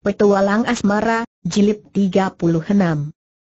Petualang Asmara, Jilid 36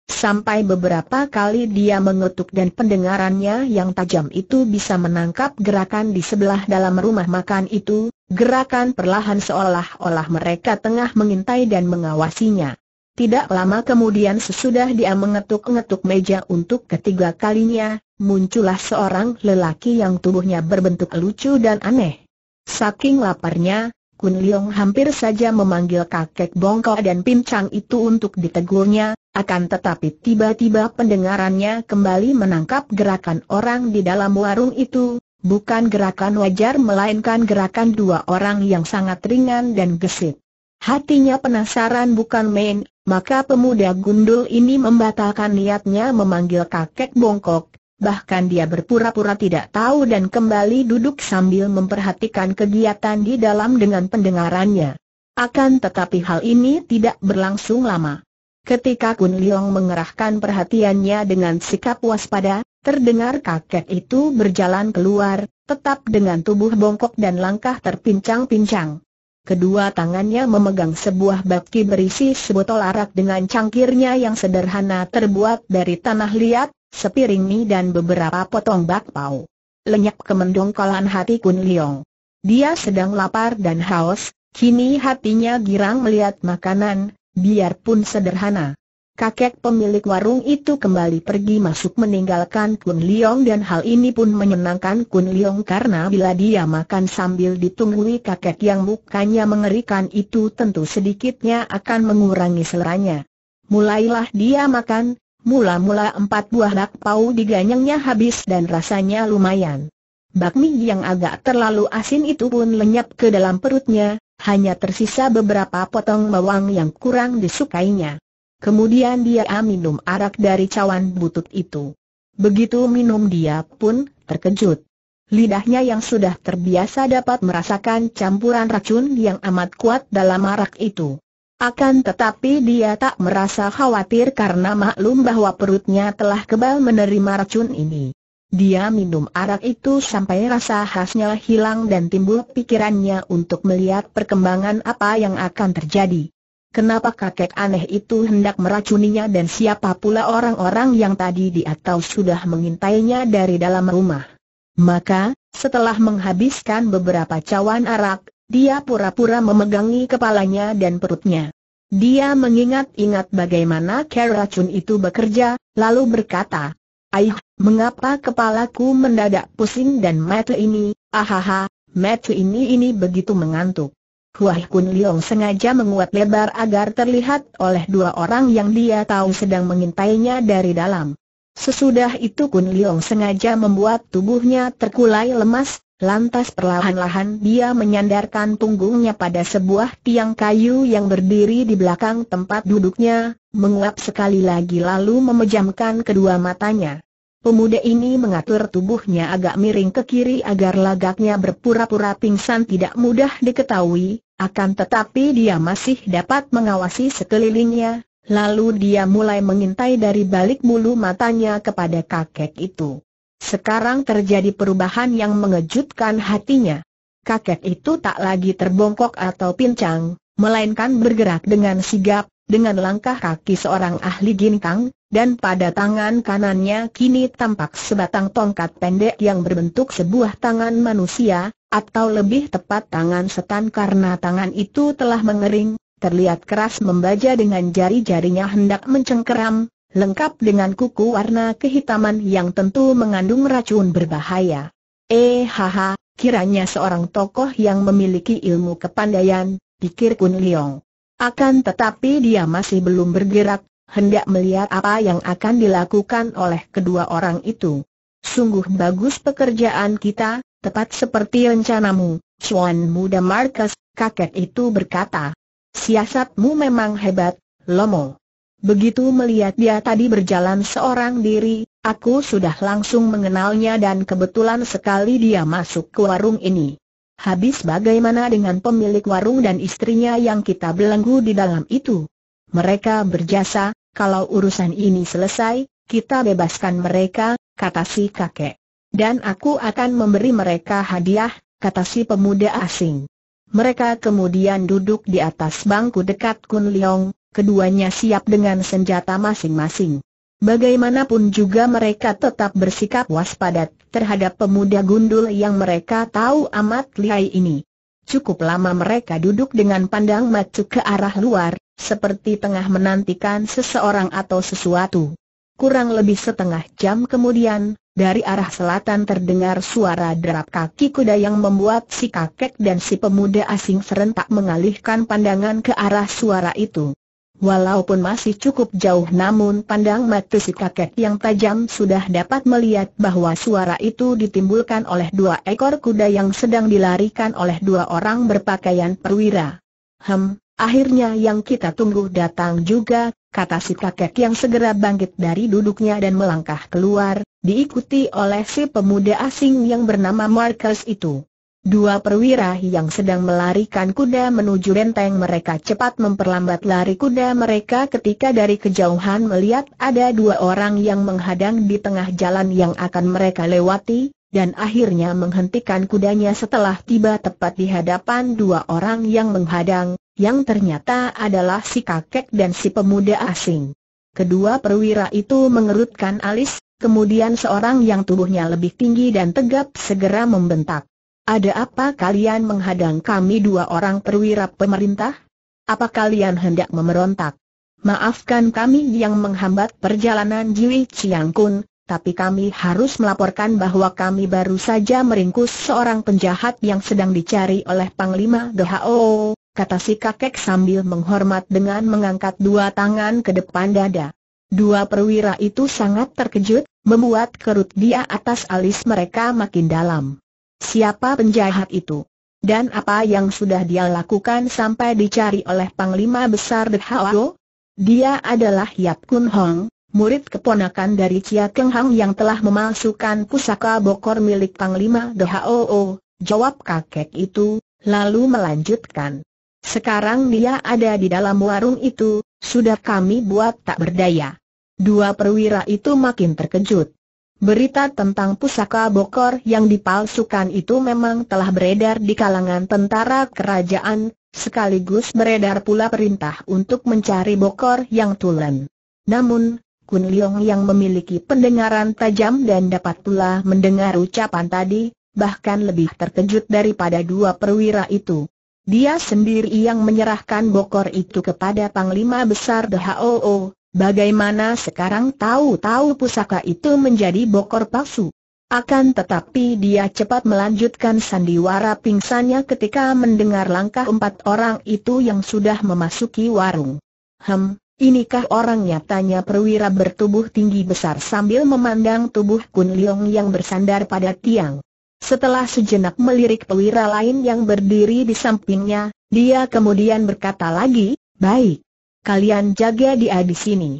Sampai beberapa kali dia mengetuk dan pendengarannya yang tajam itu bisa menangkap gerakan di sebelah dalam rumah makan itu, gerakan perlahan seolah-olah mereka tengah mengintai dan mengawasinya. Tidak lama kemudian sesudah dia mengetuk-ngetuk meja untuk ketiga kalinya, muncullah seorang lelaki yang tubuhnya berbentuk lucu dan aneh. Saking laparnya, Kun Leong hampir saja memanggil kakek bongkok dan pincang itu untuk ditegurnya, akan tetapi tiba-tiba pendengarannya kembali menangkap gerakan orang di dalam warung itu, bukan gerakan wajar melainkan gerakan dua orang yang sangat ringan dan gesit. Hatinya penasaran bukan main, maka pemuda gundul ini membatalkan niatnya memanggil kakek bongkok, bahkan dia berpura-pura tidak tahu dan kembali duduk sambil memperhatikan kegiatan di dalam dengan pendengarannya. Akan tetapi hal ini tidak berlangsung lama. Ketika Kun Liong mengerahkan perhatiannya dengan sikap waspada, terdengar kakek itu berjalan keluar, tetap dengan tubuh bongkok dan langkah terpincang-pincang. Kedua tangannya memegang sebuah baki berisi sebotol arak dengan cangkirnya yang sederhana terbuat dari tanah liat, sepiring mie dan beberapa potong bakpao. Lenyap kemendongkolan hati Kun Liong. Dia sedang lapar dan haus, kini hatinya girang melihat makanan, biarpun sederhana. Kakek pemilik warung itu kembali pergi masuk meninggalkan Kun Liong dan hal ini pun menyenangkan Kun Liong karena bila dia makan sambil ditunggui kakek yang mukanya mengerikan itu tentu sedikitnya akan mengurangi seleranya. Mulailah dia makan, Mula-mula empat buah pau diganyangnya habis dan rasanya lumayan. Bakmi yang agak terlalu asin itu pun lenyap ke dalam perutnya, hanya tersisa beberapa potong bawang yang kurang disukainya. Kemudian dia minum arak dari cawan butut itu. Begitu minum dia pun terkejut. Lidahnya yang sudah terbiasa dapat merasakan campuran racun yang amat kuat dalam arak itu. Akan tetapi dia tak merasa khawatir karena maklum bahwa perutnya telah kebal menerima racun ini. Dia minum arak itu sampai rasa khasnya hilang dan timbul pikirannya untuk melihat perkembangan apa yang akan terjadi. Kenapa kakek aneh itu hendak meracuninya dan siapa pula orang-orang yang tadi di atau sudah mengintainya dari dalam rumah. Maka, setelah menghabiskan beberapa cawan arak, dia pura-pura memegangi kepalanya dan perutnya. Dia mengingat-ingat bagaimana racun itu bekerja, lalu berkata, Aih, mengapa kepalaku mendadak pusing dan mata ini, ahaha, mata ini ini begitu mengantuk. Huai Kun Leong sengaja menguat lebar agar terlihat oleh dua orang yang dia tahu sedang mengintainya dari dalam. Sesudah itu Kun Leong sengaja membuat tubuhnya terkulai lemas, Lantas perlahan-lahan dia menyandarkan punggungnya pada sebuah tiang kayu yang berdiri di belakang tempat duduknya, menguap sekali lagi lalu memejamkan kedua matanya. Pemuda ini mengatur tubuhnya agak miring ke kiri agar lagaknya berpura-pura pingsan tidak mudah diketahui, akan tetapi dia masih dapat mengawasi sekelilingnya, lalu dia mulai mengintai dari balik bulu matanya kepada kakek itu. Sekarang terjadi perubahan yang mengejutkan hatinya. Kakek itu tak lagi terbongkok atau pincang, melainkan bergerak dengan sigap, dengan langkah kaki seorang ahli ginkang, dan pada tangan kanannya kini tampak sebatang tongkat pendek yang berbentuk sebuah tangan manusia, atau lebih tepat tangan setan karena tangan itu telah mengering, terlihat keras membaja dengan jari-jarinya hendak mencengkeram, lengkap dengan kuku warna kehitaman yang tentu mengandung racun berbahaya. Eh haha, kiranya seorang tokoh yang memiliki ilmu kepandaian, pikir Kun Liong. Akan tetapi dia masih belum bergerak, hendak melihat apa yang akan dilakukan oleh kedua orang itu. Sungguh bagus pekerjaan kita, tepat seperti rencanamu, Chuan Muda Marcus, kakek itu berkata. Siasatmu memang hebat, Lomo. Begitu melihat dia tadi berjalan seorang diri, aku sudah langsung mengenalnya dan kebetulan sekali dia masuk ke warung ini. Habis bagaimana dengan pemilik warung dan istrinya yang kita belenggu di dalam itu? Mereka berjasa, kalau urusan ini selesai, kita bebaskan mereka, kata si kakek. Dan aku akan memberi mereka hadiah, kata si pemuda asing. Mereka kemudian duduk di atas bangku dekat Kun Leong, keduanya siap dengan senjata masing-masing. Bagaimanapun juga mereka tetap bersikap waspada terhadap pemuda gundul yang mereka tahu amat lihai ini. Cukup lama mereka duduk dengan pandang mata ke arah luar, seperti tengah menantikan seseorang atau sesuatu. Kurang lebih setengah jam kemudian, dari arah selatan terdengar suara derap kaki kuda yang membuat si kakek dan si pemuda asing serentak mengalihkan pandangan ke arah suara itu. Walaupun masih cukup jauh namun pandang mata si kakek yang tajam sudah dapat melihat bahwa suara itu ditimbulkan oleh dua ekor kuda yang sedang dilarikan oleh dua orang berpakaian perwira. Hem, akhirnya yang kita tunggu datang juga, kata si kakek yang segera bangkit dari duduknya dan melangkah keluar, diikuti oleh si pemuda asing yang bernama Marcus itu. Dua perwira yang sedang melarikan kuda menuju renteng mereka cepat memperlambat lari kuda mereka ketika dari kejauhan melihat ada dua orang yang menghadang di tengah jalan yang akan mereka lewati, dan akhirnya menghentikan kudanya setelah tiba tepat di hadapan dua orang yang menghadang, yang ternyata adalah si kakek dan si pemuda asing. Kedua perwira itu mengerutkan alis, kemudian seorang yang tubuhnya lebih tinggi dan tegap segera membentak. Ada apa kalian menghadang kami dua orang perwira pemerintah? Apa kalian hendak memerontak? Maafkan kami yang menghambat perjalanan Jiwi Chiang Kun, tapi kami harus melaporkan bahwa kami baru saja meringkus seorang penjahat yang sedang dicari oleh Panglima DHO. kata si kakek sambil menghormat dengan mengangkat dua tangan ke depan dada. Dua perwira itu sangat terkejut, membuat kerut dia atas alis mereka makin dalam. Siapa penjahat itu? Dan apa yang sudah dia lakukan sampai dicari oleh Panglima Besar The Hao? Dia adalah Yap Kun Hong, murid keponakan dari Chia Keng Hang yang telah memalsukan pusaka bokor milik Panglima The Hao, jawab kakek itu, lalu melanjutkan. Sekarang dia ada di dalam warung itu, sudah kami buat tak berdaya. Dua perwira itu makin terkejut. Berita tentang pusaka Bokor yang dipalsukan itu memang telah beredar di kalangan tentara kerajaan, sekaligus beredar pula perintah untuk mencari Bokor yang tulen. Namun, Kun Leong yang memiliki pendengaran tajam dan dapat pula mendengar ucapan tadi, bahkan lebih terkejut daripada dua perwira itu. Dia sendiri yang menyerahkan Bokor itu kepada Panglima Besar DHOO, Bagaimana sekarang tahu-tahu pusaka itu menjadi bokor palsu? Akan tetapi dia cepat melanjutkan sandiwara pingsannya ketika mendengar langkah empat orang itu yang sudah memasuki warung. Hem, inikah orangnya tanya perwira bertubuh tinggi besar sambil memandang tubuh Kun Leong yang bersandar pada tiang. Setelah sejenak melirik perwira lain yang berdiri di sampingnya, dia kemudian berkata lagi, baik, kalian jaga dia di sini.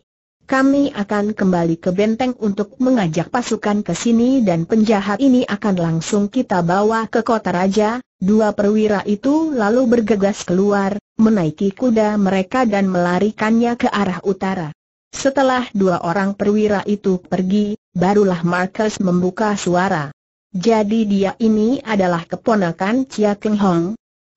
Kami akan kembali ke benteng untuk mengajak pasukan ke sini dan penjahat ini akan langsung kita bawa ke kota raja. Dua perwira itu lalu bergegas keluar, menaiki kuda mereka dan melarikannya ke arah utara. Setelah dua orang perwira itu pergi, barulah Marcus membuka suara. Jadi dia ini adalah keponakan Chia Keng Hong,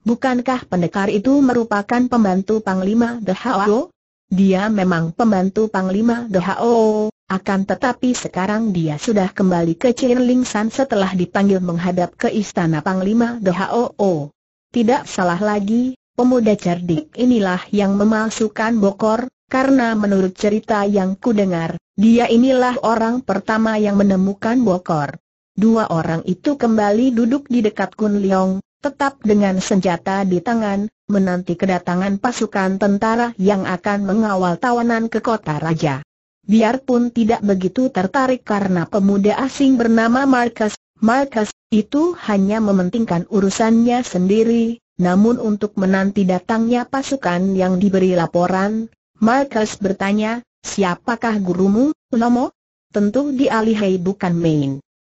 Bukankah pendekar itu merupakan pembantu Panglima Dehao? Dia memang pembantu Panglima Dehao, akan tetapi sekarang dia sudah kembali ke Cirlingsan setelah dipanggil menghadap ke istana Panglima Dehao. Tidak salah lagi, pemuda cerdik inilah yang memalsukan Bokor, karena menurut cerita yang kudengar, dia inilah orang pertama yang menemukan Bokor. Dua orang itu kembali duduk di dekat Kun Leong, tetap dengan senjata di tangan, menanti kedatangan pasukan tentara yang akan mengawal tawanan ke kota raja. Biarpun tidak begitu tertarik karena pemuda asing bernama Marcus, Marcus itu hanya mementingkan urusannya sendiri, namun untuk menanti datangnya pasukan yang diberi laporan, Marcus bertanya, siapakah gurumu, Nomo? Tentu dialihai bukan main.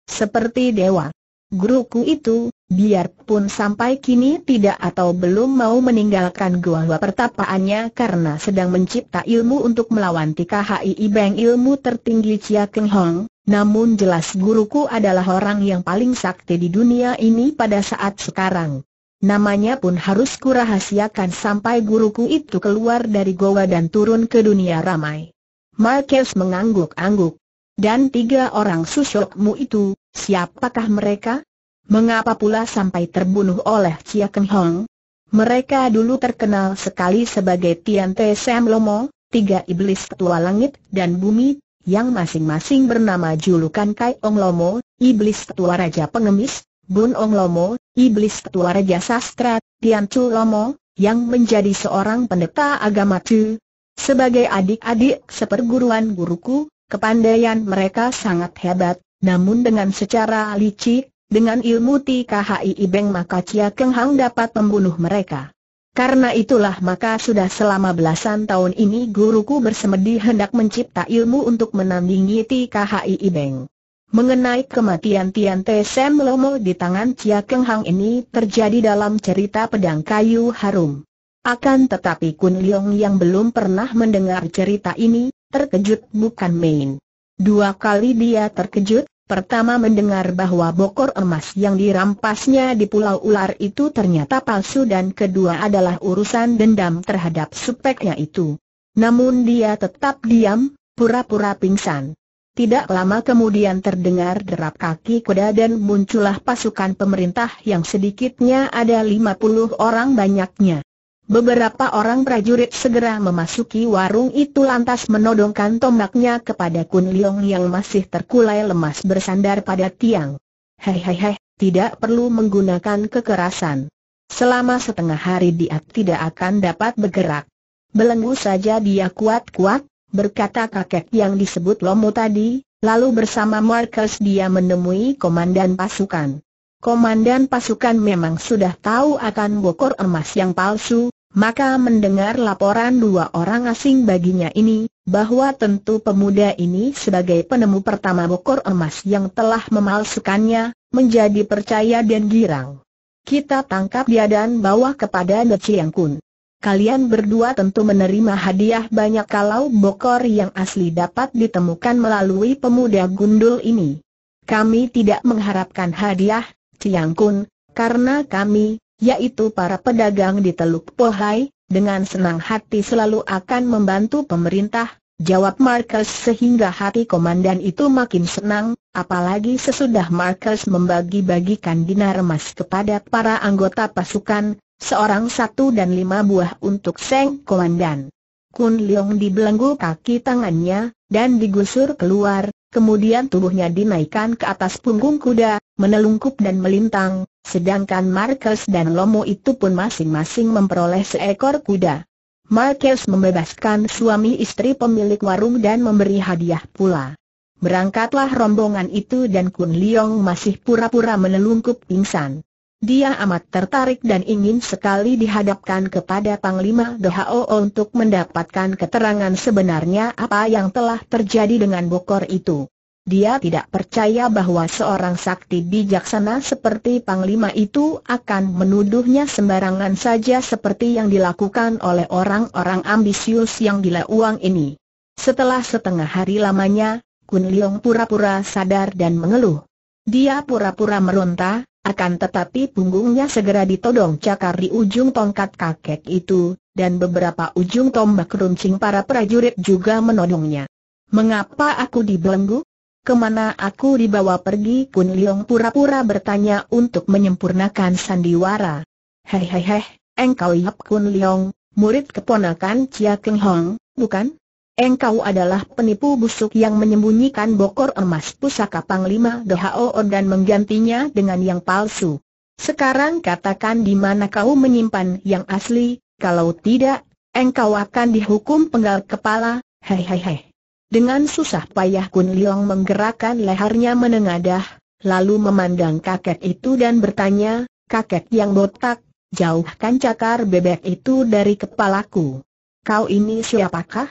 Seperti dewa. Guruku itu, Biarpun sampai kini tidak atau belum mau meninggalkan gua pertapaannya karena sedang mencipta ilmu untuk melawan tika TKHI Ibang ilmu tertinggi Chia Keng Hong, namun jelas guruku adalah orang yang paling sakti di dunia ini pada saat sekarang. Namanya pun harus kurahasiakan sampai guruku itu keluar dari goa dan turun ke dunia ramai. Marquez mengangguk-angguk. Dan tiga orang susukmu itu, siapakah mereka? Mengapa pula sampai terbunuh oleh Chia Keng Hong? Mereka dulu terkenal sekali sebagai Tian Te Sam Lomo, tiga iblis ketua langit dan bumi, yang masing-masing bernama julukan Kai Ong Lomo, iblis ketua raja pengemis, Bun Ong Lomo, iblis ketua raja sastra, Tian Chu Lomo, yang menjadi seorang pendeta agama Chu. Sebagai adik-adik seperguruan guruku, kepandaian mereka sangat hebat, namun dengan secara licik, dengan ilmu TKHI Ibeng maka Chia Keng Hang dapat membunuh mereka. Karena itulah maka sudah selama belasan tahun ini guruku bersemedi hendak mencipta ilmu untuk menandingi TKHI Ibeng. Mengenai kematian Tian Te Lomo di tangan Chia Keng Hang ini terjadi dalam cerita pedang kayu harum. Akan tetapi Kun Leong yang belum pernah mendengar cerita ini, terkejut bukan main. Dua kali dia terkejut, Pertama mendengar bahwa bokor emas yang dirampasnya di Pulau Ular itu ternyata palsu dan kedua adalah urusan dendam terhadap supeknya itu. Namun dia tetap diam, pura-pura pingsan. Tidak lama kemudian terdengar derap kaki kuda dan muncullah pasukan pemerintah yang sedikitnya ada 50 orang banyaknya. Beberapa orang prajurit segera memasuki warung itu lantas menodongkan tombaknya kepada Kun Leong yang masih terkulai lemas bersandar pada tiang. Hei hei hei, tidak perlu menggunakan kekerasan. Selama setengah hari dia tidak akan dapat bergerak. Belenggu saja dia kuat-kuat, berkata kakek yang disebut Lomo tadi, lalu bersama Marcus dia menemui komandan pasukan. Komandan pasukan memang sudah tahu akan bokor emas yang palsu, maka mendengar laporan dua orang asing baginya ini, bahwa tentu pemuda ini sebagai penemu pertama bokor emas yang telah memalsukannya, menjadi percaya dan girang. Kita tangkap dia dan bawa kepada Neciang Kun. Kalian berdua tentu menerima hadiah banyak kalau bokor yang asli dapat ditemukan melalui pemuda gundul ini. Kami tidak mengharapkan hadiah, Ciang Kun, karena kami, yaitu para pedagang di Teluk Pohai, dengan senang hati selalu akan membantu pemerintah, jawab Marcus sehingga hati komandan itu makin senang, apalagi sesudah Marcus membagi-bagikan dinar emas kepada para anggota pasukan, seorang satu dan lima buah untuk Seng Komandan. Kun Leong dibelenggu kaki tangannya, dan digusur keluar, kemudian tubuhnya dinaikkan ke atas punggung kuda, menelungkup dan melintang, Sedangkan Marcus dan Lomo itu pun masing-masing memperoleh seekor kuda. Marcus membebaskan suami istri pemilik warung dan memberi hadiah pula. Berangkatlah rombongan itu dan Kun Leong masih pura-pura menelungkup pingsan. Dia amat tertarik dan ingin sekali dihadapkan kepada Panglima Dohao untuk mendapatkan keterangan sebenarnya apa yang telah terjadi dengan Bokor itu. Dia tidak percaya bahwa seorang sakti bijaksana seperti Panglima itu akan menuduhnya sembarangan saja seperti yang dilakukan oleh orang-orang ambisius yang gila uang ini. Setelah setengah hari lamanya, Kun Liong pura-pura sadar dan mengeluh. Dia pura-pura meronta, akan tetapi punggungnya segera ditodong cakar di ujung tongkat kakek itu, dan beberapa ujung tombak runcing para prajurit juga menodongnya. Mengapa aku dibelenggu? Kemana aku dibawa pergi? Kun Leong pura-pura bertanya untuk menyempurnakan sandiwara. Hei hei hei, engkau Yap Kun Leong, murid keponakan Chia Keng Hong, bukan? Engkau adalah penipu busuk yang menyembunyikan bokor emas pusaka Panglima On dan menggantinya dengan yang palsu. Sekarang katakan di mana kau menyimpan yang asli, kalau tidak, engkau akan dihukum penggal kepala, Hei hei hei. Dengan susah payah Kun Liang menggerakkan lehernya menengadah, lalu memandang kakek itu dan bertanya, kakek yang botak, jauhkan cakar bebek itu dari kepalaku. Kau ini siapakah?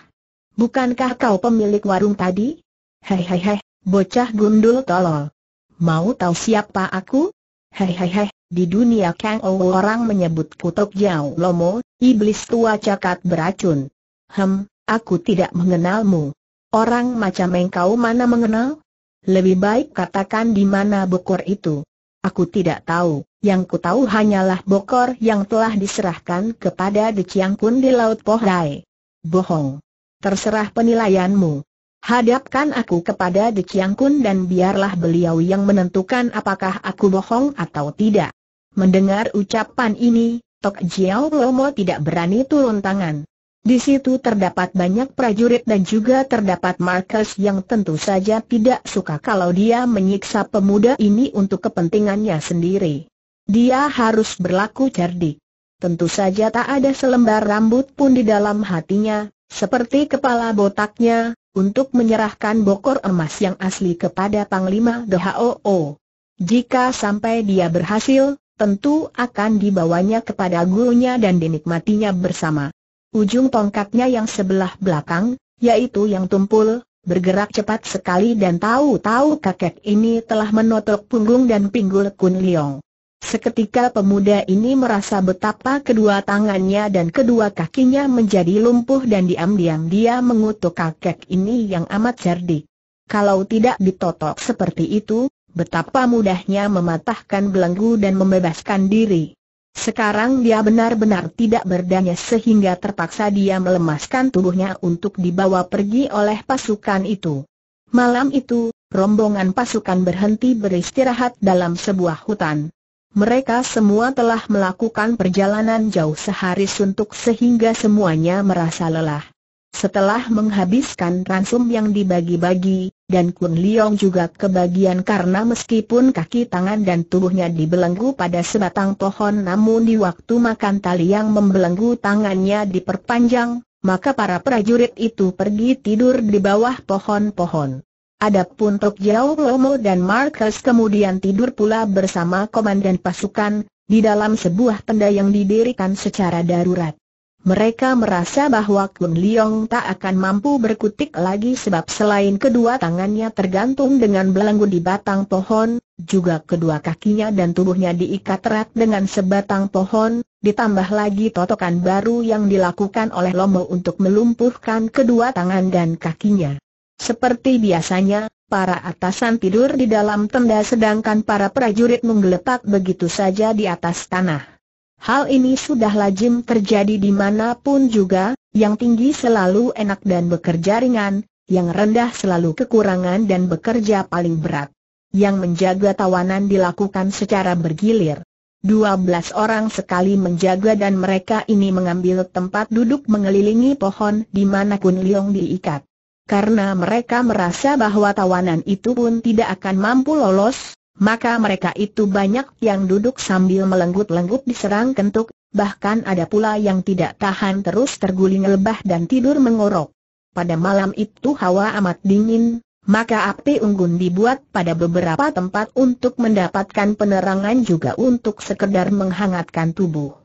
Bukankah kau pemilik warung tadi? Hei hei hei, bocah gundul tolol. Mau tahu siapa aku? Hei hei hei, di dunia Kang Ou orang menyebut kutuk jauh Lomo, iblis tua cakat beracun. Hem, aku tidak mengenalmu. Orang macam engkau mana mengenal? Lebih baik katakan di mana bokor itu. Aku tidak tahu, yang ku tahu hanyalah bokor yang telah diserahkan kepada De Chiang Kun di Laut Pohrai. Bohong. Terserah penilaianmu. Hadapkan aku kepada De Chiang Kun dan biarlah beliau yang menentukan apakah aku bohong atau tidak. Mendengar ucapan ini, Tok Jiao Lomo tidak berani turun tangan. Di situ terdapat banyak prajurit dan juga terdapat Marcus yang tentu saja tidak suka kalau dia menyiksa pemuda ini untuk kepentingannya sendiri. Dia harus berlaku cerdik. Tentu saja tak ada selembar rambut pun di dalam hatinya, seperti kepala botaknya, untuk menyerahkan bokor emas yang asli kepada Panglima DHOO. Jika sampai dia berhasil, tentu akan dibawanya kepada gurunya dan dinikmatinya bersama. Ujung tongkatnya yang sebelah belakang, yaitu yang tumpul, bergerak cepat sekali dan tahu-tahu kakek ini telah menotok punggung dan pinggul Kun Leong. Seketika pemuda ini merasa betapa kedua tangannya dan kedua kakinya menjadi lumpuh dan diam-diam dia mengutuk kakek ini yang amat cerdik. Kalau tidak ditotok seperti itu, betapa mudahnya mematahkan belenggu dan membebaskan diri. Sekarang dia benar-benar tidak berdaya sehingga terpaksa dia melemaskan tubuhnya untuk dibawa pergi oleh pasukan itu. Malam itu, rombongan pasukan berhenti beristirahat dalam sebuah hutan. Mereka semua telah melakukan perjalanan jauh sehari suntuk sehingga semuanya merasa lelah. Setelah menghabiskan ransum yang dibagi-bagi, dan Kun Leong juga kebagian karena meskipun kaki tangan dan tubuhnya dibelenggu pada sebatang pohon namun di waktu makan tali yang membelenggu tangannya diperpanjang, maka para prajurit itu pergi tidur di bawah pohon-pohon. Adapun Tok Jiao Lomo dan Marcus kemudian tidur pula bersama komandan pasukan, di dalam sebuah tenda yang didirikan secara darurat. Mereka merasa bahwa Kun Liong tak akan mampu berkutik lagi sebab selain kedua tangannya tergantung dengan belenggu di batang pohon, juga kedua kakinya dan tubuhnya diikat erat dengan sebatang pohon, ditambah lagi totokan baru yang dilakukan oleh Lomo untuk melumpuhkan kedua tangan dan kakinya. Seperti biasanya, para atasan tidur di dalam tenda sedangkan para prajurit menggeletak begitu saja di atas tanah. Hal ini sudah lazim terjadi di dimanapun juga, yang tinggi selalu enak dan bekerja ringan, yang rendah selalu kekurangan dan bekerja paling berat. Yang menjaga tawanan dilakukan secara bergilir. 12 orang sekali menjaga dan mereka ini mengambil tempat duduk mengelilingi pohon di mana Kun Leong diikat. Karena mereka merasa bahwa tawanan itu pun tidak akan mampu lolos, maka mereka itu banyak yang duduk sambil melenggut-lenggut diserang kentuk, bahkan ada pula yang tidak tahan terus terguling lebah dan tidur mengorok. Pada malam itu hawa amat dingin, maka api unggun dibuat pada beberapa tempat untuk mendapatkan penerangan juga untuk sekedar menghangatkan tubuh.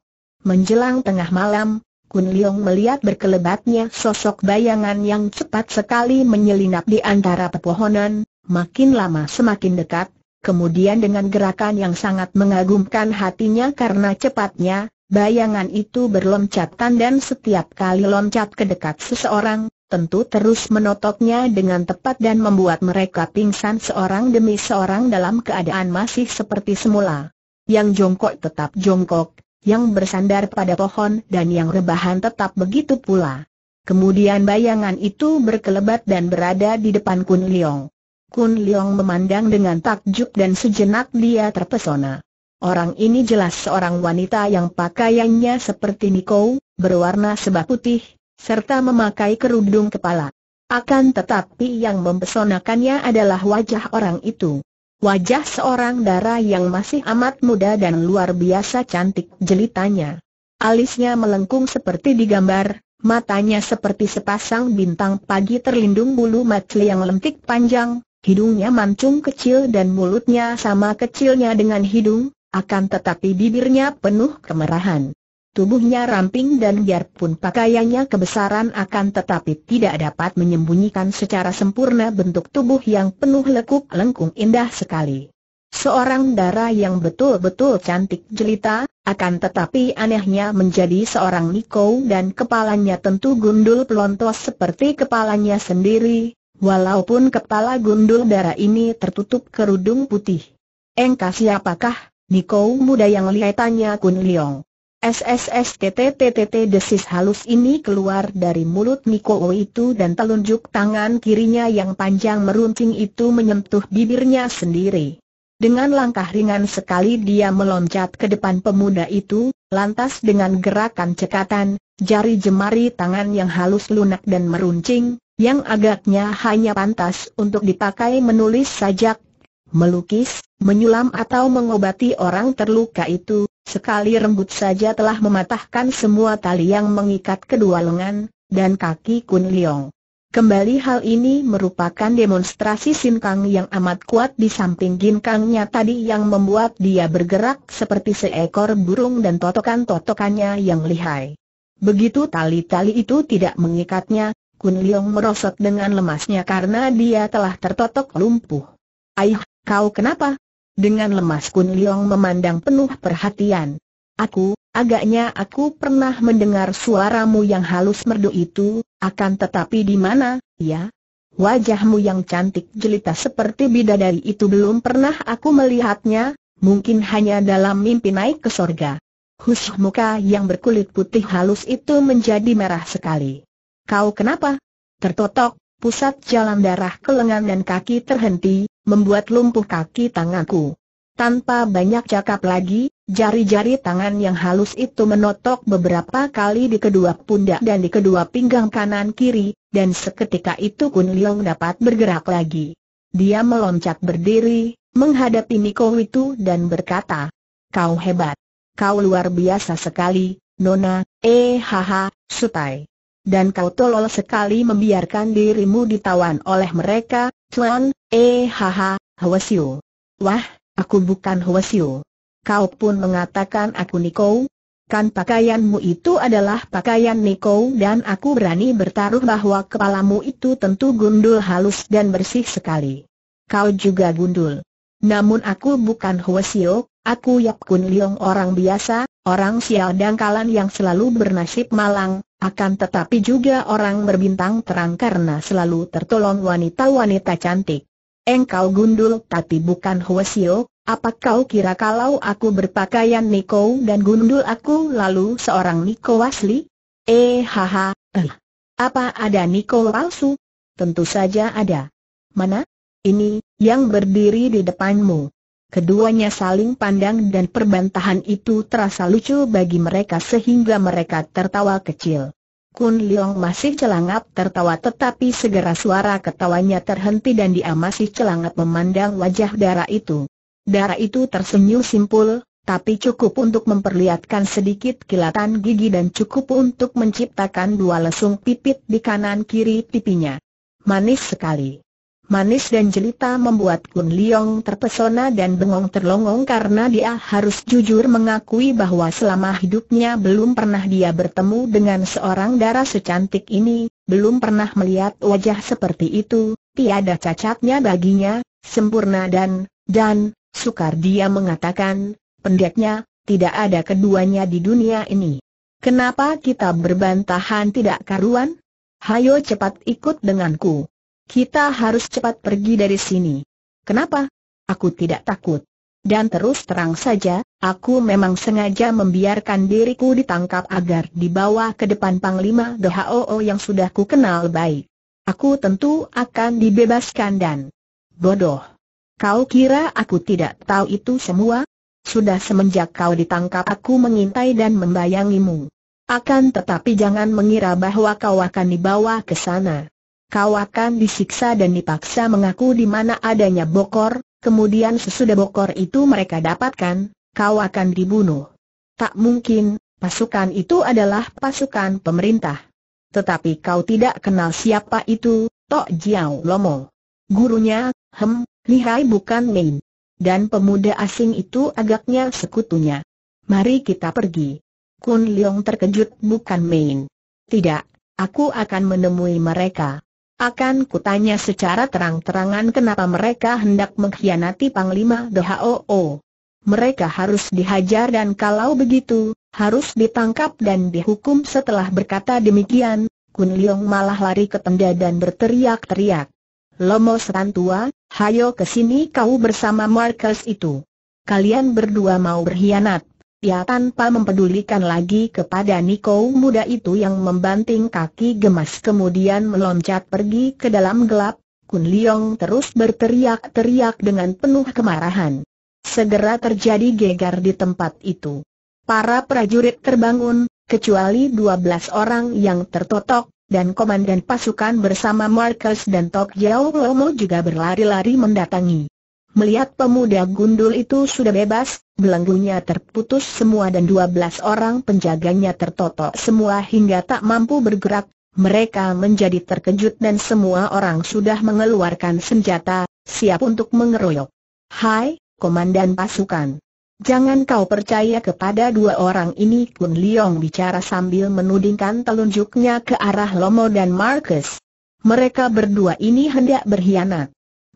Menjelang tengah malam, Kun Liong melihat berkelebatnya sosok bayangan yang cepat sekali menyelinap di antara pepohonan, makin lama semakin dekat, Kemudian dengan gerakan yang sangat mengagumkan hatinya karena cepatnya, bayangan itu berloncatan dan setiap kali loncat ke dekat seseorang, tentu terus menotoknya dengan tepat dan membuat mereka pingsan seorang demi seorang dalam keadaan masih seperti semula. Yang jongkok tetap jongkok, yang bersandar pada pohon dan yang rebahan tetap begitu pula. Kemudian bayangan itu berkelebat dan berada di depan Kun Leong. Kun Leong memandang dengan takjub dan sejenak dia terpesona. Orang ini jelas seorang wanita yang pakaiannya seperti Niko, berwarna sebah putih, serta memakai kerudung kepala. Akan tetapi yang mempesonakannya adalah wajah orang itu. Wajah seorang dara yang masih amat muda dan luar biasa cantik jelitanya. Alisnya melengkung seperti digambar, matanya seperti sepasang bintang pagi terlindung bulu mata yang lentik panjang, Hidungnya mancung kecil dan mulutnya sama kecilnya dengan hidung, akan tetapi bibirnya penuh kemerahan. Tubuhnya ramping dan biarpun pakaiannya kebesaran akan tetapi tidak dapat menyembunyikan secara sempurna bentuk tubuh yang penuh lekuk lengkung indah sekali. Seorang darah yang betul-betul cantik jelita, akan tetapi anehnya menjadi seorang Niko dan kepalanya tentu gundul pelontos seperti kepalanya sendiri, Walaupun kepala gundul darah ini tertutup kerudung putih. Engkau siapakah, Niko muda yang lihai tanya Kun Liang? SSSTTTTT desis halus ini keluar dari mulut Niko itu dan telunjuk tangan kirinya yang panjang meruncing itu menyentuh bibirnya sendiri. Dengan langkah ringan sekali dia meloncat ke depan pemuda itu, lantas dengan gerakan cekatan, jari jemari tangan yang halus lunak dan meruncing, yang agaknya hanya pantas untuk dipakai menulis sajak, melukis, menyulam atau mengobati orang terluka itu, sekali rembut saja telah mematahkan semua tali yang mengikat kedua lengan, dan kaki Kun Liong. Kembali hal ini merupakan demonstrasi sinkang yang amat kuat di samping gin kangnya tadi yang membuat dia bergerak seperti seekor burung dan totokan-totokannya yang lihai. Begitu tali-tali itu tidak mengikatnya, Kun Leong merosot dengan lemasnya karena dia telah tertotok lumpuh. Aih, kau kenapa? Dengan lemas Kun Leong memandang penuh perhatian. Aku, agaknya aku pernah mendengar suaramu yang halus merdu itu, akan tetapi di mana, ya? Wajahmu yang cantik jelita seperti bidadari itu belum pernah aku melihatnya, mungkin hanya dalam mimpi naik ke sorga. Hush muka yang berkulit putih halus itu menjadi merah sekali. Kau kenapa? Tertotok, pusat jalan darah ke lengan dan kaki terhenti, membuat lumpuh kaki tanganku. Tanpa banyak cakap lagi, jari-jari tangan yang halus itu menotok beberapa kali di kedua pundak dan di kedua pinggang kanan kiri, dan seketika itu Kun Liang dapat bergerak lagi. Dia meloncat berdiri, menghadapi Niko itu dan berkata, Kau hebat. Kau luar biasa sekali, Nona, eh haha, sutai dan kau tolol sekali membiarkan dirimu ditawan oleh mereka, Chuan, eh haha, Siu. Wah, aku bukan Siu. Kau pun mengatakan aku Niko. Kan pakaianmu itu adalah pakaian Niko dan aku berani bertaruh bahwa kepalamu itu tentu gundul halus dan bersih sekali. Kau juga gundul. Namun aku bukan Siu, aku Yap Kun Liong orang biasa, orang sial dangkalan yang selalu bernasib malang, akan tetapi juga orang berbintang terang karena selalu tertolong wanita-wanita cantik. Engkau gundul tapi bukan Hwasio, apa kau kira kalau aku berpakaian Niko dan gundul aku lalu seorang Niko asli? Eh haha, eh. Apa ada Niko palsu? Tentu saja ada. Mana? Ini, yang berdiri di depanmu. Keduanya saling pandang dan perbantahan itu terasa lucu bagi mereka sehingga mereka tertawa kecil. Kun Leong masih celangap tertawa tetapi segera suara ketawanya terhenti dan dia masih celangap memandang wajah darah itu. Darah itu tersenyum simpul, tapi cukup untuk memperlihatkan sedikit kilatan gigi dan cukup untuk menciptakan dua lesung pipit di kanan kiri pipinya. Manis sekali manis dan jelita membuat Kun Liong terpesona dan bengong terlongong karena dia harus jujur mengakui bahwa selama hidupnya belum pernah dia bertemu dengan seorang darah secantik ini, belum pernah melihat wajah seperti itu, tiada cacatnya baginya, sempurna dan, dan, sukar dia mengatakan, pendeknya, tidak ada keduanya di dunia ini. Kenapa kita berbantahan tidak karuan? Hayo cepat ikut denganku. Kita harus cepat pergi dari sini. Kenapa? Aku tidak takut. Dan terus terang saja, aku memang sengaja membiarkan diriku ditangkap agar dibawa ke depan Panglima DHOO yang sudah ku kenal baik. Aku tentu akan dibebaskan dan... Bodoh. Kau kira aku tidak tahu itu semua? Sudah semenjak kau ditangkap aku mengintai dan membayangimu. Akan tetapi jangan mengira bahwa kau akan dibawa ke sana kau akan disiksa dan dipaksa mengaku di mana adanya bokor, kemudian sesudah bokor itu mereka dapatkan, kau akan dibunuh. Tak mungkin, pasukan itu adalah pasukan pemerintah. Tetapi kau tidak kenal siapa itu, Tok Jiao Lomo. Gurunya, hem, lihai bukan main. Dan pemuda asing itu agaknya sekutunya. Mari kita pergi. Kun Leong terkejut bukan main. Tidak, aku akan menemui mereka. Akan kutanya secara terang-terangan kenapa mereka hendak mengkhianati Panglima DHOO. Mereka harus dihajar dan kalau begitu, harus ditangkap dan dihukum setelah berkata demikian, Kun Leong malah lari ke tenda dan berteriak-teriak. Lomo setan tua, hayo kesini kau bersama Marcus itu. Kalian berdua mau berkhianat dia tanpa mempedulikan lagi kepada Niko muda itu yang membanting kaki gemas kemudian meloncat pergi ke dalam gelap, Kun Leong terus berteriak-teriak dengan penuh kemarahan. Segera terjadi gegar di tempat itu. Para prajurit terbangun, kecuali 12 orang yang tertotok, dan komandan pasukan bersama Marcus dan Tok Jiao Lomo juga berlari-lari mendatangi. Melihat pemuda gundul itu sudah bebas, belenggunya terputus semua dan 12 orang penjaganya tertotok semua hingga tak mampu bergerak, mereka menjadi terkejut dan semua orang sudah mengeluarkan senjata, siap untuk mengeroyok. Hai, Komandan Pasukan. Jangan kau percaya kepada dua orang ini Kun Leong bicara sambil menudingkan telunjuknya ke arah Lomo dan Marcus. Mereka berdua ini hendak berkhianat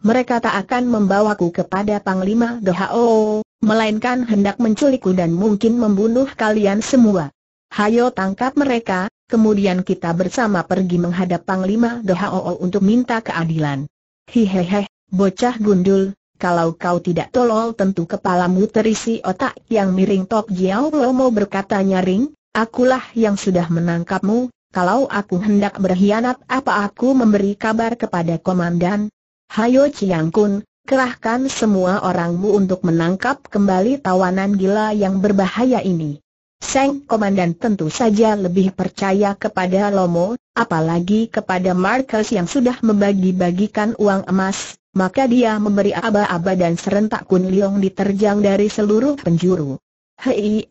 mereka tak akan membawaku kepada Panglima Dehao, melainkan hendak menculikku dan mungkin membunuh kalian semua. Hayo tangkap mereka, kemudian kita bersama pergi menghadap Panglima Dehao untuk minta keadilan. Hihehe, bocah gundul, kalau kau tidak tolol tentu kepalamu terisi otak yang miring Tok Jiao Lomo berkata nyaring, akulah yang sudah menangkapmu, kalau aku hendak berkhianat apa aku memberi kabar kepada komandan, Hayo Chiang Kun, kerahkan semua orangmu untuk menangkap kembali tawanan gila yang berbahaya ini. Seng Komandan tentu saja lebih percaya kepada Lomo, apalagi kepada Marcus yang sudah membagi-bagikan uang emas, maka dia memberi aba-aba dan serentak Kun Leong diterjang dari seluruh penjuru. Hei,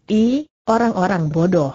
orang-orang bodoh.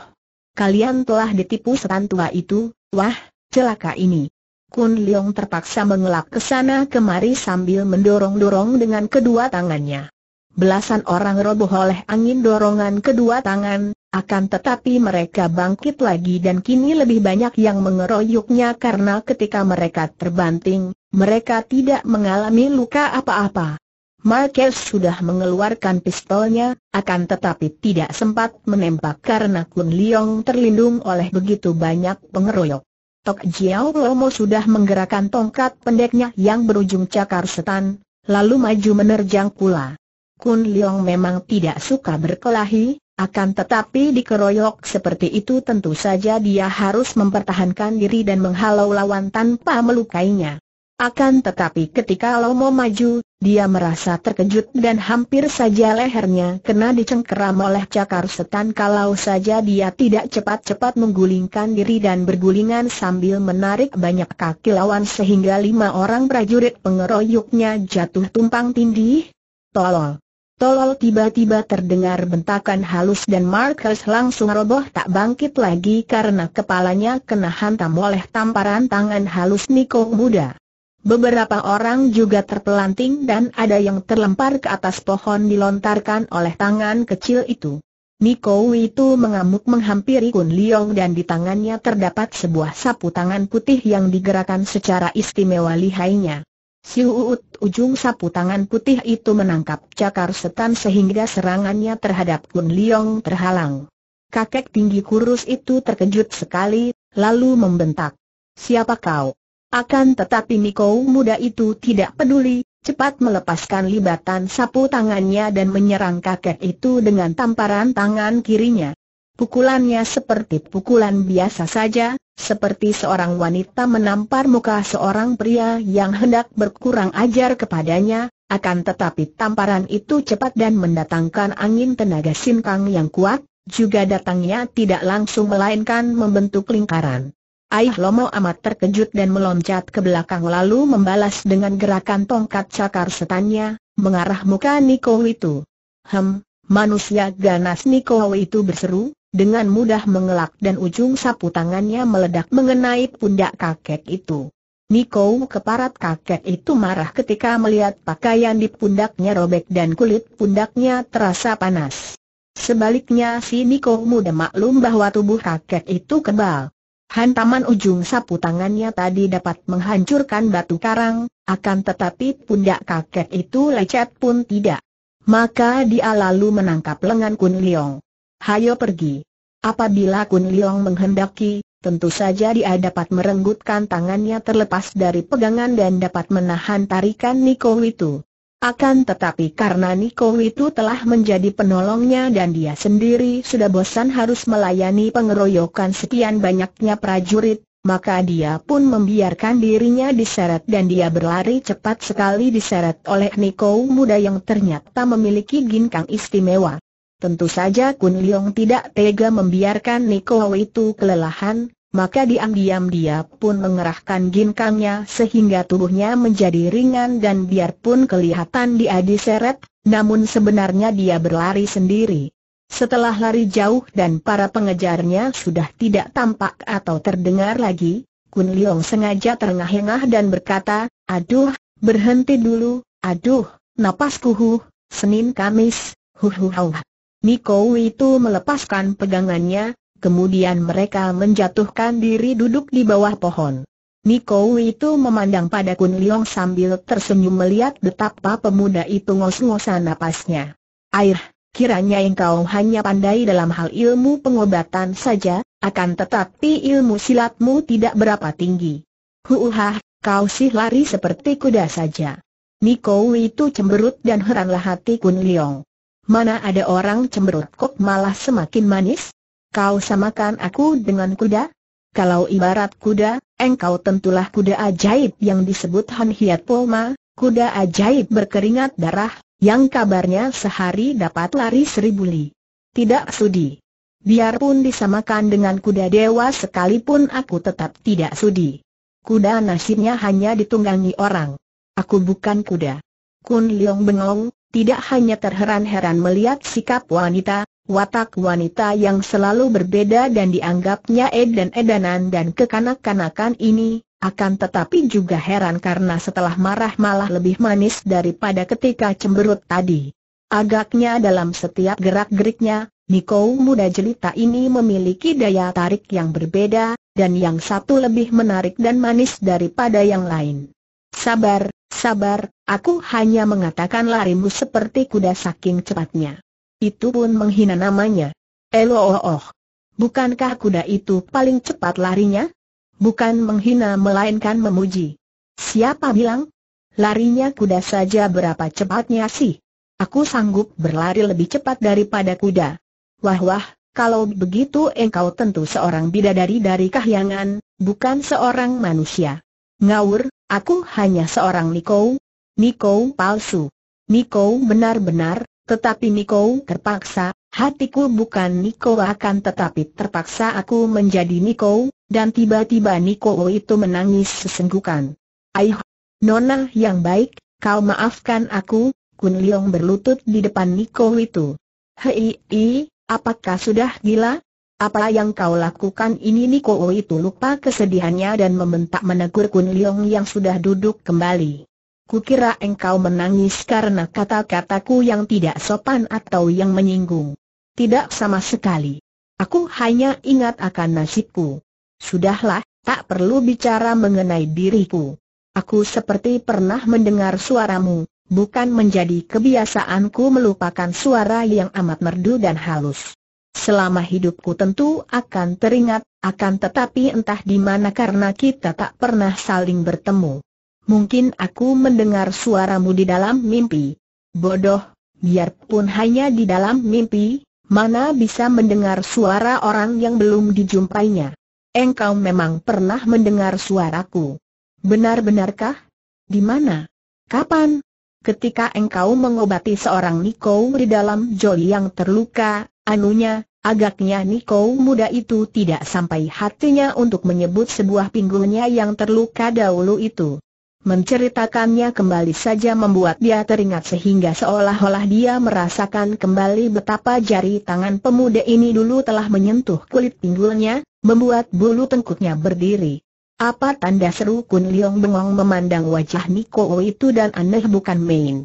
Kalian telah ditipu serantua itu, wah, celaka ini. Kun Leong terpaksa mengelak ke sana kemari sambil mendorong-dorong dengan kedua tangannya. Belasan orang roboh oleh angin dorongan kedua tangan, akan tetapi mereka bangkit lagi dan kini lebih banyak yang mengeroyoknya karena ketika mereka terbanting, mereka tidak mengalami luka apa-apa. Marquez sudah mengeluarkan pistolnya, akan tetapi tidak sempat menembak karena Kun Leong terlindung oleh begitu banyak pengeroyok. Tok Jiao Lomo sudah menggerakkan tongkat pendeknya yang berujung cakar setan, lalu maju menerjang pula. Kun Leong memang tidak suka berkelahi, akan tetapi dikeroyok seperti itu tentu saja dia harus mempertahankan diri dan menghalau lawan tanpa melukainya. Akan tetapi ketika Lomo maju, dia merasa terkejut dan hampir saja lehernya kena dicengkeram oleh cakar setan kalau saja dia tidak cepat-cepat menggulingkan diri dan bergulingan sambil menarik banyak kaki lawan sehingga lima orang prajurit pengeroyoknya jatuh tumpang tindih. Tolol! Tolol tiba-tiba terdengar bentakan halus dan Marcus langsung roboh tak bangkit lagi karena kepalanya kena hantam oleh tamparan tangan halus Niko muda. Beberapa orang juga terpelanting dan ada yang terlempar ke atas pohon dilontarkan oleh tangan kecil itu. Niko itu mengamuk menghampiri Kun Liong dan di tangannya terdapat sebuah sapu tangan putih yang digerakkan secara istimewa lihainya. Si Uut ujung sapu tangan putih itu menangkap cakar setan sehingga serangannya terhadap Kun Liong terhalang. Kakek tinggi kurus itu terkejut sekali, lalu membentak. Siapa kau? Akan tetapi Miko muda itu tidak peduli, cepat melepaskan libatan sapu tangannya dan menyerang kakek itu dengan tamparan tangan kirinya. Pukulannya seperti pukulan biasa saja, seperti seorang wanita menampar muka seorang pria yang hendak berkurang ajar kepadanya, akan tetapi tamparan itu cepat dan mendatangkan angin tenaga sinkang yang kuat, juga datangnya tidak langsung melainkan membentuk lingkaran. Aih Lomo amat terkejut dan meloncat ke belakang lalu membalas dengan gerakan tongkat cakar setannya, mengarah muka Niko itu. Hem, manusia ganas Niko itu berseru, dengan mudah mengelak dan ujung sapu tangannya meledak mengenai pundak kakek itu. Niko keparat kakek itu marah ketika melihat pakaian di pundaknya robek dan kulit pundaknya terasa panas. Sebaliknya si Niko muda maklum bahwa tubuh kakek itu kebal. Hantaman ujung sapu tangannya tadi dapat menghancurkan batu karang, akan tetapi pundak kakek itu lecet pun tidak. Maka dia lalu menangkap lengan Kun Liong. Hayo pergi. Apabila Kun Liong menghendaki, tentu saja dia dapat merenggutkan tangannya terlepas dari pegangan dan dapat menahan tarikan Niko itu. Akan tetapi karena Niko itu telah menjadi penolongnya dan dia sendiri sudah bosan harus melayani pengeroyokan sekian banyaknya prajurit, maka dia pun membiarkan dirinya diseret dan dia berlari cepat sekali diseret oleh Niko muda yang ternyata memiliki ginkang istimewa. Tentu saja Kun Leong tidak tega membiarkan Niko itu kelelahan, maka diam-diam dia pun mengerahkan ginkangnya sehingga tubuhnya menjadi ringan dan biarpun kelihatan dia diseret, namun sebenarnya dia berlari sendiri. Setelah lari jauh dan para pengejarnya sudah tidak tampak atau terdengar lagi, Kun Liong sengaja terengah-engah dan berkata, Aduh, berhenti dulu, aduh, napasku huh, Senin Kamis, huhuhuhuh. huh Niko itu melepaskan pegangannya, kemudian mereka menjatuhkan diri duduk di bawah pohon. Niko itu memandang pada Kun Liong sambil tersenyum melihat betapa pemuda itu ngos-ngosan napasnya. Air, kiranya engkau hanya pandai dalam hal ilmu pengobatan saja, akan tetapi ilmu silatmu tidak berapa tinggi. Huuhah, kau sih lari seperti kuda saja. Niko itu cemberut dan heranlah hati Kun Liong. Mana ada orang cemberut kok malah semakin manis? Kau samakan aku dengan kuda? Kalau ibarat kuda, engkau tentulah kuda ajaib yang disebut Han Hiat Poma, kuda ajaib berkeringat darah, yang kabarnya sehari dapat lari seribu li. Tidak sudi. Biarpun disamakan dengan kuda dewa sekalipun aku tetap tidak sudi. Kuda nasibnya hanya ditunggangi orang. Aku bukan kuda. Kun Leong bengong, tidak hanya terheran-heran melihat sikap wanita, watak wanita yang selalu berbeda dan dianggapnya edan-edanan dan kekanak-kanakan ini, akan tetapi juga heran karena setelah marah malah lebih manis daripada ketika cemberut tadi. Agaknya dalam setiap gerak-geriknya, Niko muda jelita ini memiliki daya tarik yang berbeda, dan yang satu lebih menarik dan manis daripada yang lain. Sabar, sabar, aku hanya mengatakan larimu seperti kuda saking cepatnya. Itu pun menghina namanya. Elooh. Bukankah kuda itu paling cepat larinya? Bukan menghina melainkan memuji. Siapa bilang? Larinya kuda saja berapa cepatnya sih? Aku sanggup berlari lebih cepat daripada kuda. Wah wah, kalau begitu engkau tentu seorang bidadari dari kahyangan, bukan seorang manusia. Ngawur, aku hanya seorang Nikou. Nikou palsu. Nikou benar-benar, tetapi Niko terpaksa, hatiku bukan Niko akan tetapi terpaksa aku menjadi Niko, dan tiba-tiba Niko itu menangis sesenggukan. Aih, Nona yang baik, kau maafkan aku, Kun Leong berlutut di depan Niko itu. Hei, i, apakah sudah gila? Apa yang kau lakukan ini Niko itu lupa kesedihannya dan membentak menegur Kun Leong yang sudah duduk kembali. Kukira engkau menangis karena kata-kataku yang tidak sopan atau yang menyinggung. Tidak sama sekali. Aku hanya ingat akan nasibku. Sudahlah, tak perlu bicara mengenai diriku. Aku seperti pernah mendengar suaramu, bukan menjadi kebiasaanku melupakan suara yang amat merdu dan halus. Selama hidupku tentu akan teringat, akan tetapi entah di mana karena kita tak pernah saling bertemu mungkin aku mendengar suaramu di dalam mimpi. Bodoh, biarpun hanya di dalam mimpi, mana bisa mendengar suara orang yang belum dijumpainya. Engkau memang pernah mendengar suaraku. Benar-benarkah? Di mana? Kapan? Ketika engkau mengobati seorang Niko di dalam joli yang terluka, anunya, agaknya Niko muda itu tidak sampai hatinya untuk menyebut sebuah pinggulnya yang terluka dahulu itu. Menceritakannya kembali saja membuat dia teringat sehingga seolah-olah dia merasakan kembali betapa jari tangan pemuda ini dulu telah menyentuh kulit pinggulnya, membuat bulu tengkuknya berdiri. Apa tanda seru Kun Liong bengong memandang wajah Niko itu dan aneh bukan main.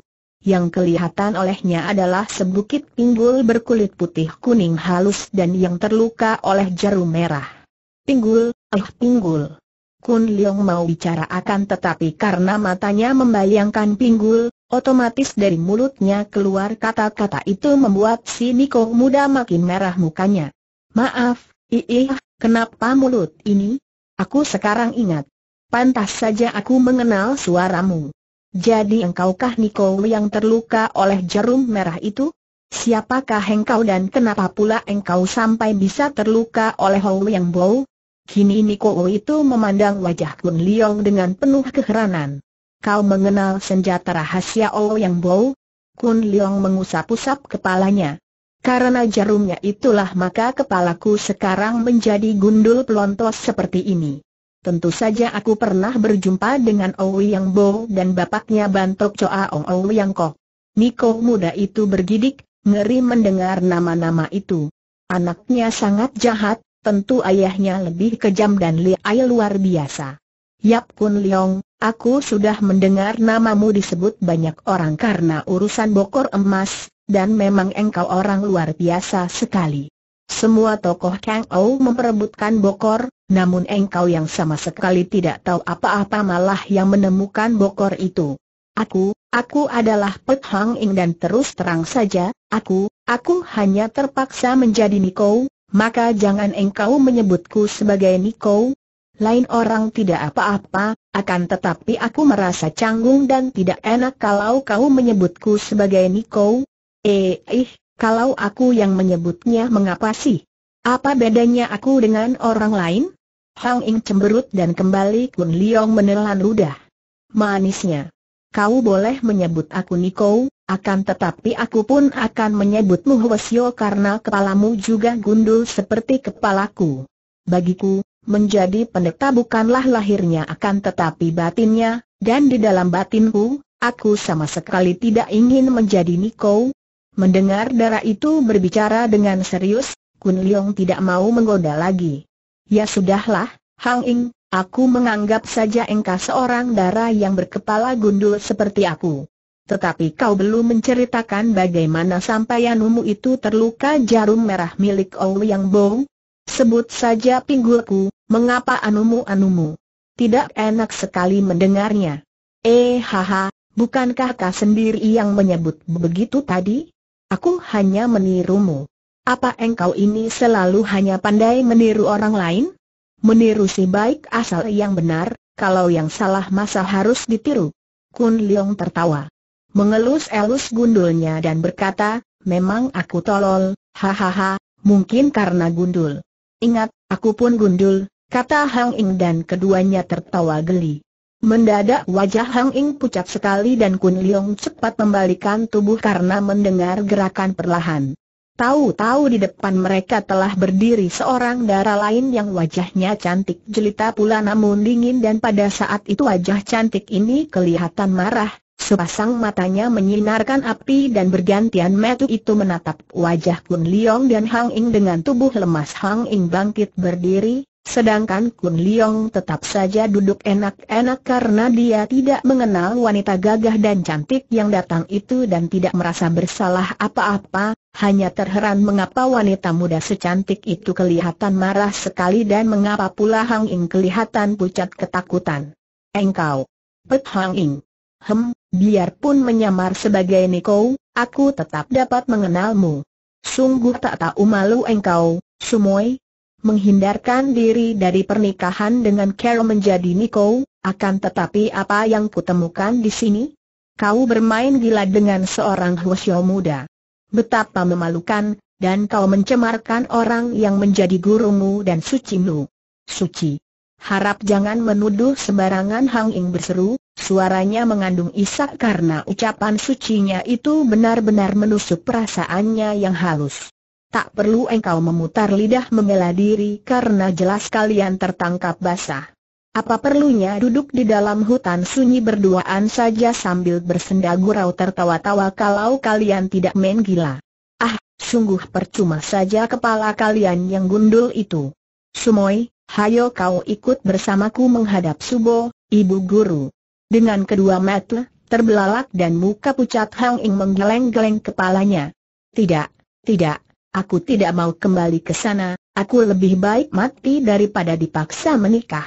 Yang kelihatan olehnya adalah sebukit pinggul berkulit putih kuning halus dan yang terluka oleh jarum merah. Pinggul, eh pinggul. Kun Leong mau bicara akan tetapi karena matanya membayangkan pinggul, otomatis dari mulutnya keluar kata-kata itu membuat si Niko muda makin merah mukanya. Maaf, Iih, kenapa mulut ini? Aku sekarang ingat. Pantas saja aku mengenal suaramu. Jadi engkaukah Niko yang terluka oleh jarum merah itu? Siapakah engkau dan kenapa pula engkau sampai bisa terluka oleh Hou Yang bau? Kini Niko itu memandang wajah Kun Liong dengan penuh keheranan. Kau mengenal senjata rahasia oh Yang Bow? Kun Liong mengusap-usap kepalanya. Karena jarumnya itulah maka kepalaku sekarang menjadi gundul pelontos seperti ini. Tentu saja aku pernah berjumpa dengan Owi oh Yang Bo dan bapaknya Bantok Choa Ong oh Owi Yang Kok. Niko muda itu bergidik, ngeri mendengar nama-nama itu. Anaknya sangat jahat, tentu ayahnya lebih kejam dan liai luar biasa. Yap Kun Leong, aku sudah mendengar namamu disebut banyak orang karena urusan bokor emas, dan memang engkau orang luar biasa sekali. Semua tokoh Kang Ou memperebutkan bokor, namun engkau yang sama sekali tidak tahu apa-apa malah yang menemukan bokor itu. Aku, aku adalah Pet Hang Ing dan terus terang saja, aku, aku hanya terpaksa menjadi Niko, maka jangan engkau menyebutku sebagai Niko. Lain orang tidak apa-apa, akan tetapi aku merasa canggung dan tidak enak kalau kau menyebutku sebagai Niko. Eh, ih, kalau aku yang menyebutnya mengapa sih? Apa bedanya aku dengan orang lain? Hang Ing cemberut dan kembali Kun Liong menelan ludah. Manisnya. Kau boleh menyebut aku Niko, akan tetapi aku pun akan menyebutmu Hwasyo karena kepalamu juga gundul seperti kepalaku. Bagiku, menjadi pendeta bukanlah lahirnya akan tetapi batinnya, dan di dalam batinku, aku sama sekali tidak ingin menjadi Niko. Mendengar darah itu berbicara dengan serius, Kun Leong tidak mau menggoda lagi. Ya sudahlah, Hang Ing, Aku menganggap saja engkau seorang darah yang berkepala gundul seperti aku. Tetapi kau belum menceritakan bagaimana sampai Anumu itu terluka jarum merah milik Ouyang Bong. Sebut saja pinggulku, mengapa anumu-anumu? Tidak enak sekali mendengarnya. Eh haha, bukankah kau sendiri yang menyebut begitu tadi? Aku hanya menirumu. Apa engkau ini selalu hanya pandai meniru orang lain? Meniru si baik asal yang benar, kalau yang salah masa harus ditiru. Kun Leong tertawa. Mengelus-elus gundulnya dan berkata, memang aku tolol, hahaha, mungkin karena gundul. Ingat, aku pun gundul, kata Hang Ing dan keduanya tertawa geli. Mendadak wajah Hang Ing pucat sekali dan Kun Leong cepat membalikan tubuh karena mendengar gerakan perlahan. Tahu-tahu di depan mereka telah berdiri seorang dara lain yang wajahnya cantik jelita pula namun dingin dan pada saat itu wajah cantik ini kelihatan marah, sepasang matanya menyinarkan api dan bergantian metu itu menatap wajah Kun Liong dan Hang Ing dengan tubuh lemas Hang Ing bangkit berdiri, Sedangkan Kun Liong tetap saja duduk enak-enak karena dia tidak mengenal wanita gagah dan cantik yang datang itu dan tidak merasa bersalah apa-apa, hanya terheran mengapa wanita muda secantik itu kelihatan marah sekali dan mengapa pula Hang Ing kelihatan pucat ketakutan. Engkau, Pet Hang Ing. Hem, biarpun menyamar sebagai Niko, aku tetap dapat mengenalmu. Sungguh tak tahu malu engkau, Sumoy, menghindarkan diri dari pernikahan dengan Carol menjadi Niko, akan tetapi apa yang kutemukan di sini? Kau bermain gila dengan seorang Hwasyo muda. Betapa memalukan, dan kau mencemarkan orang yang menjadi gurumu dan Suci sucimu. Suci. Harap jangan menuduh sembarangan Hang Ing berseru, suaranya mengandung isak karena ucapan sucinya itu benar-benar menusuk perasaannya yang halus tak perlu engkau memutar lidah membela diri karena jelas kalian tertangkap basah. Apa perlunya duduk di dalam hutan sunyi berduaan saja sambil bersenda gurau tertawa-tawa kalau kalian tidak main gila? Ah, sungguh percuma saja kepala kalian yang gundul itu. Sumoi, hayo kau ikut bersamaku menghadap Subo, ibu guru. Dengan kedua mata, terbelalak dan muka pucat Hang Ing menggeleng-geleng kepalanya. Tidak, tidak, Aku tidak mau kembali ke sana, aku lebih baik mati daripada dipaksa menikah.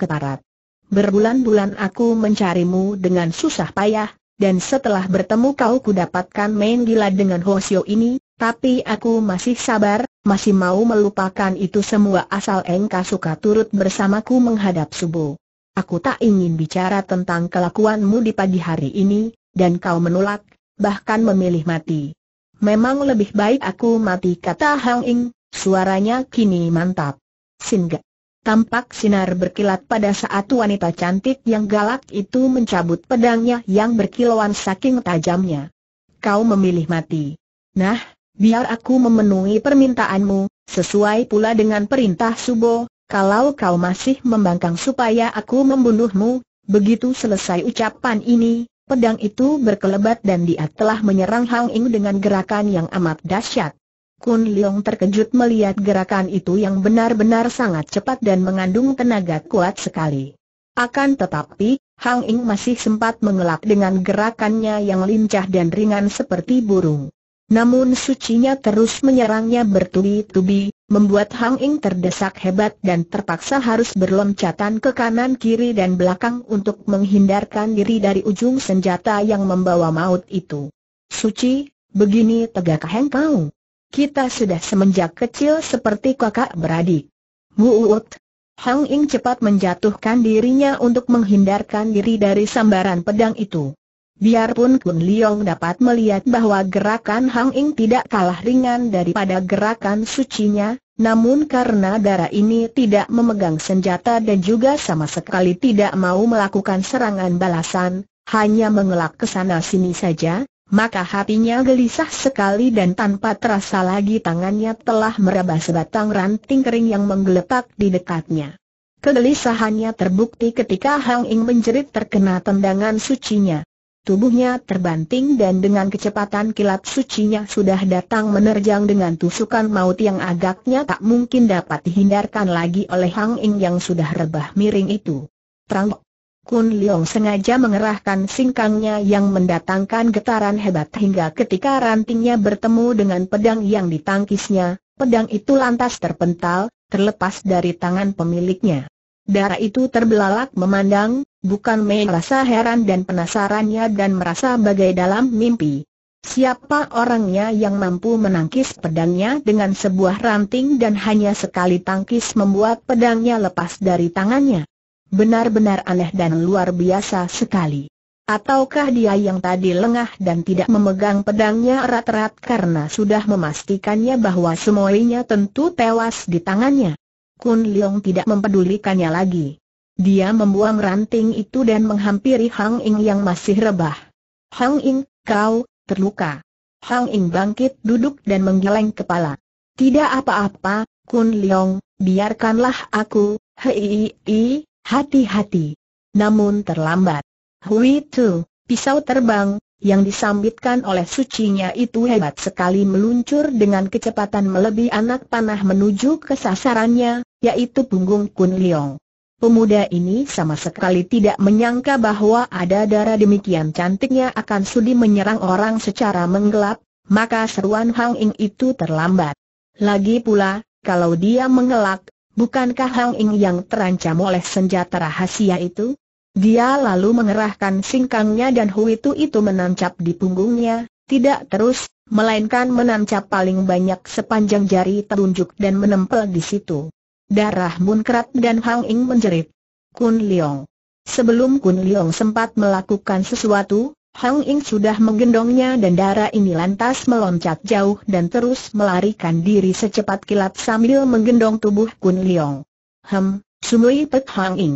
Keparat. Berbulan-bulan aku mencarimu dengan susah payah, dan setelah bertemu kau ku dapatkan main gila dengan Hosio ini, tapi aku masih sabar, masih mau melupakan itu semua asal Engka suka turut bersamaku menghadap subuh. Aku tak ingin bicara tentang kelakuanmu di pagi hari ini, dan kau menolak, bahkan memilih mati. Memang lebih baik aku mati kata Hang Ing, suaranya kini mantap. Singa. Tampak sinar berkilat pada saat wanita cantik yang galak itu mencabut pedangnya yang berkilauan saking tajamnya. Kau memilih mati. Nah, biar aku memenuhi permintaanmu, sesuai pula dengan perintah Subo, kalau kau masih membangkang supaya aku membunuhmu, begitu selesai ucapan ini, Pedang itu berkelebat dan dia telah menyerang Hang Ing dengan gerakan yang amat dahsyat. Kun Leong terkejut melihat gerakan itu yang benar-benar sangat cepat dan mengandung tenaga kuat sekali. Akan tetapi, Hang Ing masih sempat mengelak dengan gerakannya yang lincah dan ringan seperti burung. Namun sucinya terus menyerangnya bertubi-tubi, membuat Hang Ing terdesak hebat dan terpaksa harus berloncatan ke kanan kiri dan belakang untuk menghindarkan diri dari ujung senjata yang membawa maut itu. Suci, begini tegak kau. Kita sudah semenjak kecil seperti kakak beradik. Wuut. Hang Ing cepat menjatuhkan dirinya untuk menghindarkan diri dari sambaran pedang itu. Biarpun Kun Liong dapat melihat bahwa gerakan Hang Ing tidak kalah ringan daripada gerakan sucinya, namun karena darah ini tidak memegang senjata dan juga sama sekali tidak mau melakukan serangan balasan, hanya mengelak ke sana sini saja, maka hatinya gelisah sekali dan tanpa terasa lagi tangannya telah meraba sebatang ranting kering yang menggeletak di dekatnya. Kegelisahannya terbukti ketika Hang Ing menjerit terkena tendangan sucinya. Tubuhnya terbanting dan dengan kecepatan kilat sucinya sudah datang menerjang dengan tusukan maut yang agaknya tak mungkin dapat dihindarkan lagi oleh Hang Ing yang sudah rebah miring itu. Trang Kun Leong sengaja mengerahkan singkangnya yang mendatangkan getaran hebat hingga ketika rantingnya bertemu dengan pedang yang ditangkisnya, pedang itu lantas terpental, terlepas dari tangan pemiliknya. Darah itu terbelalak memandang, bukan main rasa heran dan penasarannya dan merasa bagai dalam mimpi. Siapa orangnya yang mampu menangkis pedangnya dengan sebuah ranting dan hanya sekali tangkis membuat pedangnya lepas dari tangannya? Benar-benar aneh dan luar biasa sekali. Ataukah dia yang tadi lengah dan tidak memegang pedangnya erat-erat karena sudah memastikannya bahwa semuanya tentu tewas di tangannya? Kun Leong tidak mempedulikannya lagi. Dia membuang ranting itu dan menghampiri Hang Ying yang masih rebah. Hang Ing, kau, terluka. Hang Ing bangkit duduk dan menggeleng kepala. Tidak apa-apa, Kun Leong, biarkanlah aku, hei, hati-hati. Namun terlambat. Hui Tu, pisau terbang, yang disambitkan oleh sucinya itu hebat sekali meluncur dengan kecepatan melebihi anak panah menuju ke sasarannya, yaitu Punggung Kun Leong. Pemuda ini sama sekali tidak menyangka bahwa ada darah demikian cantiknya akan sudi menyerang orang secara menggelap, maka seruan Hang Ing itu terlambat. Lagi pula, kalau dia mengelak, bukankah Hang Ing yang terancam oleh senjata rahasia itu? Dia lalu mengerahkan singkangnya dan Hui itu itu menancap di punggungnya, tidak terus, melainkan menancap paling banyak sepanjang jari telunjuk dan menempel di situ. Darah munkrat dan Hang Ing menjerit. Kun Leong. Sebelum Kun Leong sempat melakukan sesuatu, Hang Ing sudah menggendongnya dan darah ini lantas meloncat jauh dan terus melarikan diri secepat kilat sambil menggendong tubuh Kun Leong. Hem, sumui pet Hang Ing.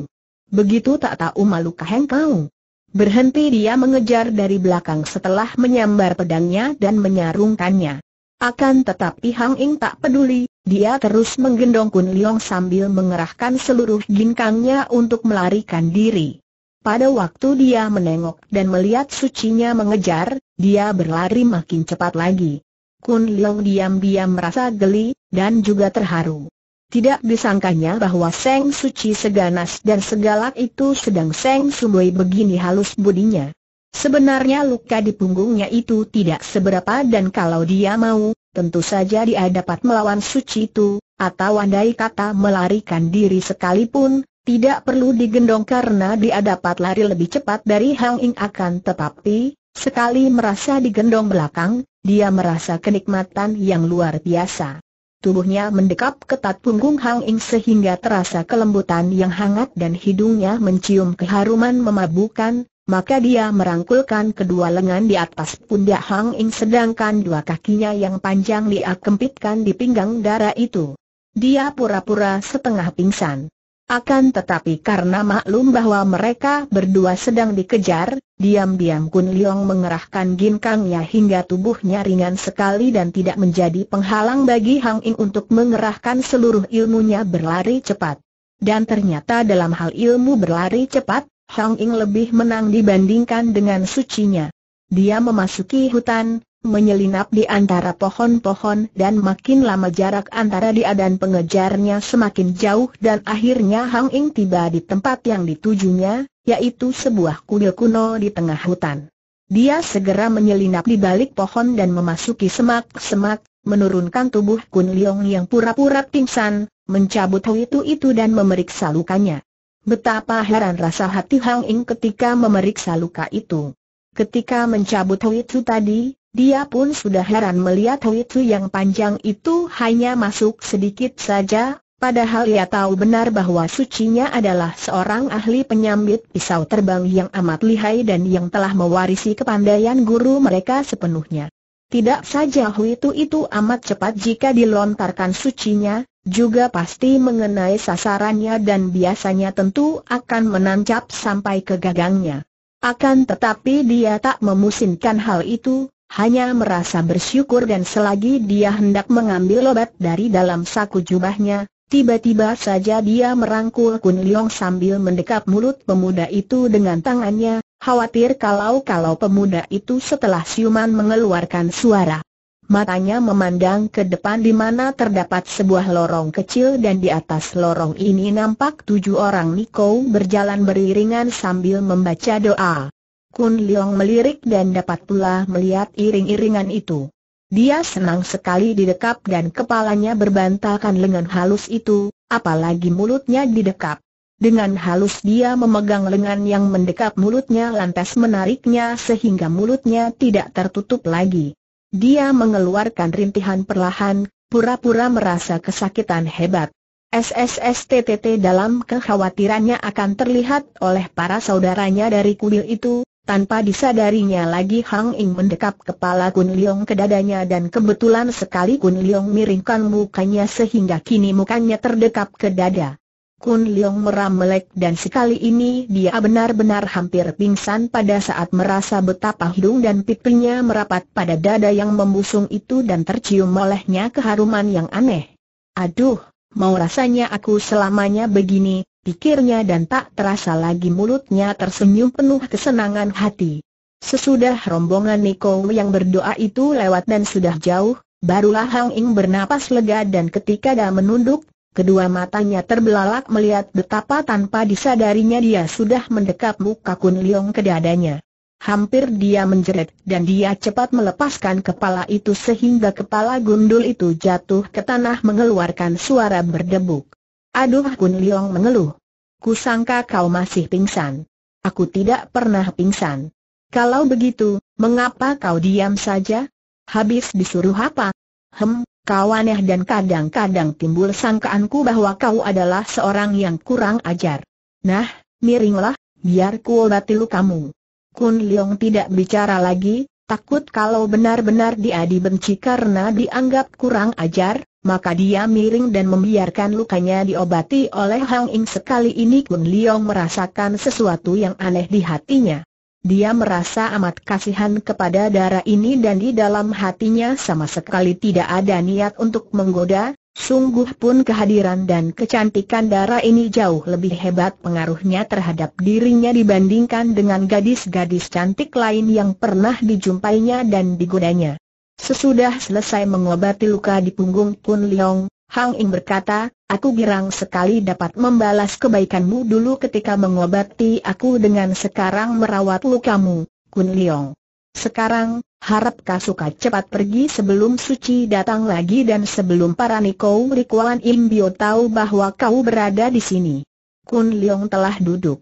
Begitu tak tahu malu kaheng kau. Berhenti dia mengejar dari belakang setelah menyambar pedangnya dan menyarungkannya. Akan tetapi Hang Ing tak peduli, dia terus menggendong Kun Leong sambil mengerahkan seluruh ginkangnya untuk melarikan diri. Pada waktu dia menengok dan melihat sucinya mengejar, dia berlari makin cepat lagi. Kun Leong diam-diam merasa geli, dan juga terharu. Tidak disangkanya bahwa Seng Suci seganas dan segalak itu sedang Seng Sumboi begini halus budinya. Sebenarnya luka di punggungnya itu tidak seberapa dan kalau dia mau, tentu saja dia dapat melawan suci itu, atau andai kata melarikan diri sekalipun, tidak perlu digendong karena dia dapat lari lebih cepat dari Hang Ing akan tetapi, sekali merasa digendong belakang, dia merasa kenikmatan yang luar biasa. Tubuhnya mendekap ketat punggung Hang Ing sehingga terasa kelembutan yang hangat dan hidungnya mencium keharuman memabukan maka dia merangkulkan kedua lengan di atas pundak Hang Ing sedangkan dua kakinya yang panjang dia kempitkan di pinggang darah itu. Dia pura-pura setengah pingsan. Akan tetapi karena maklum bahwa mereka berdua sedang dikejar, diam-diam Kun Leong mengerahkan ginkangnya hingga tubuhnya ringan sekali dan tidak menjadi penghalang bagi Hang Ing untuk mengerahkan seluruh ilmunya berlari cepat. Dan ternyata dalam hal ilmu berlari cepat, Hang Ing lebih menang dibandingkan dengan sucinya. Dia memasuki hutan, menyelinap di antara pohon-pohon dan makin lama jarak antara dia dan pengejarnya semakin jauh dan akhirnya Hang Ing tiba di tempat yang ditujunya, yaitu sebuah kuil kuno di tengah hutan. Dia segera menyelinap di balik pohon dan memasuki semak-semak, menurunkan tubuh Kun Leong yang pura-pura pingsan, mencabut itu itu dan memeriksa lukanya. Betapa heran rasa hati Hang Ing ketika memeriksa luka itu. Ketika mencabut Hui Tzu tadi, dia pun sudah heran melihat Hui Tzu yang panjang itu hanya masuk sedikit saja, padahal ia tahu benar bahwa sucinya adalah seorang ahli penyambit pisau terbang yang amat lihai dan yang telah mewarisi kepandaian guru mereka sepenuhnya. Tidak saja Hui Tzu itu amat cepat jika dilontarkan sucinya, juga pasti mengenai sasarannya dan biasanya tentu akan menancap sampai ke gagangnya. Akan tetapi dia tak memusinkan hal itu, hanya merasa bersyukur dan selagi dia hendak mengambil obat dari dalam saku jubahnya, tiba-tiba saja dia merangkul Kun Leong sambil mendekap mulut pemuda itu dengan tangannya, khawatir kalau-kalau pemuda itu setelah siuman mengeluarkan suara matanya memandang ke depan di mana terdapat sebuah lorong kecil dan di atas lorong ini nampak tujuh orang Niko berjalan beriringan sambil membaca doa. Kun Leong melirik dan dapat pula melihat iring-iringan itu. Dia senang sekali didekap dan kepalanya berbantakan lengan halus itu, apalagi mulutnya didekap. Dengan halus dia memegang lengan yang mendekap mulutnya lantas menariknya sehingga mulutnya tidak tertutup lagi. Dia mengeluarkan rintihan perlahan, pura-pura merasa kesakitan hebat. SSSTTT dalam kekhawatirannya akan terlihat oleh para saudaranya dari kuil itu, tanpa disadarinya lagi Hang Ing mendekap kepala Kun Leong ke dadanya dan kebetulan sekali Kun Leong miringkan mukanya sehingga kini mukanya terdekap ke dada. Kun Leong meram melek dan sekali ini dia benar-benar hampir pingsan pada saat merasa betapa hidung dan pipinya merapat pada dada yang membusung itu dan tercium olehnya keharuman yang aneh. Aduh, mau rasanya aku selamanya begini, pikirnya dan tak terasa lagi mulutnya tersenyum penuh kesenangan hati. Sesudah rombongan Niko yang berdoa itu lewat dan sudah jauh, barulah Hang Ing bernapas lega dan ketika dah menunduk, Kedua matanya terbelalak melihat betapa tanpa disadarinya dia sudah mendekap muka Kun Liong ke dadanya. Hampir dia menjerit dan dia cepat melepaskan kepala itu sehingga kepala gundul itu jatuh ke tanah mengeluarkan suara berdebuk. Aduh Kun Liong mengeluh. Kusangka kau masih pingsan. Aku tidak pernah pingsan. Kalau begitu, mengapa kau diam saja? Habis disuruh apa? Hem, Kau aneh dan kadang-kadang timbul sangkaanku bahwa kau adalah seorang yang kurang ajar. Nah, miringlah, biar ku obati kamu. Kun Leong tidak bicara lagi, takut kalau benar-benar dia dibenci karena dianggap kurang ajar, maka dia miring dan membiarkan lukanya diobati oleh Hang Ing. Sekali ini Kun Leong merasakan sesuatu yang aneh di hatinya. Dia merasa amat kasihan kepada darah ini dan di dalam hatinya sama sekali tidak ada niat untuk menggoda, sungguh pun kehadiran dan kecantikan darah ini jauh lebih hebat pengaruhnya terhadap dirinya dibandingkan dengan gadis-gadis cantik lain yang pernah dijumpainya dan digodanya. Sesudah selesai mengobati luka di punggung Kun Leong, Hang Ing berkata, aku girang sekali dapat membalas kebaikanmu dulu ketika mengobati aku dengan sekarang merawat lukamu, Kun Leong. Sekarang, harap Kasuka cepat pergi sebelum Suci datang lagi dan sebelum para Niko Rikuan Bio tahu bahwa kau berada di sini. Kun Leong telah duduk.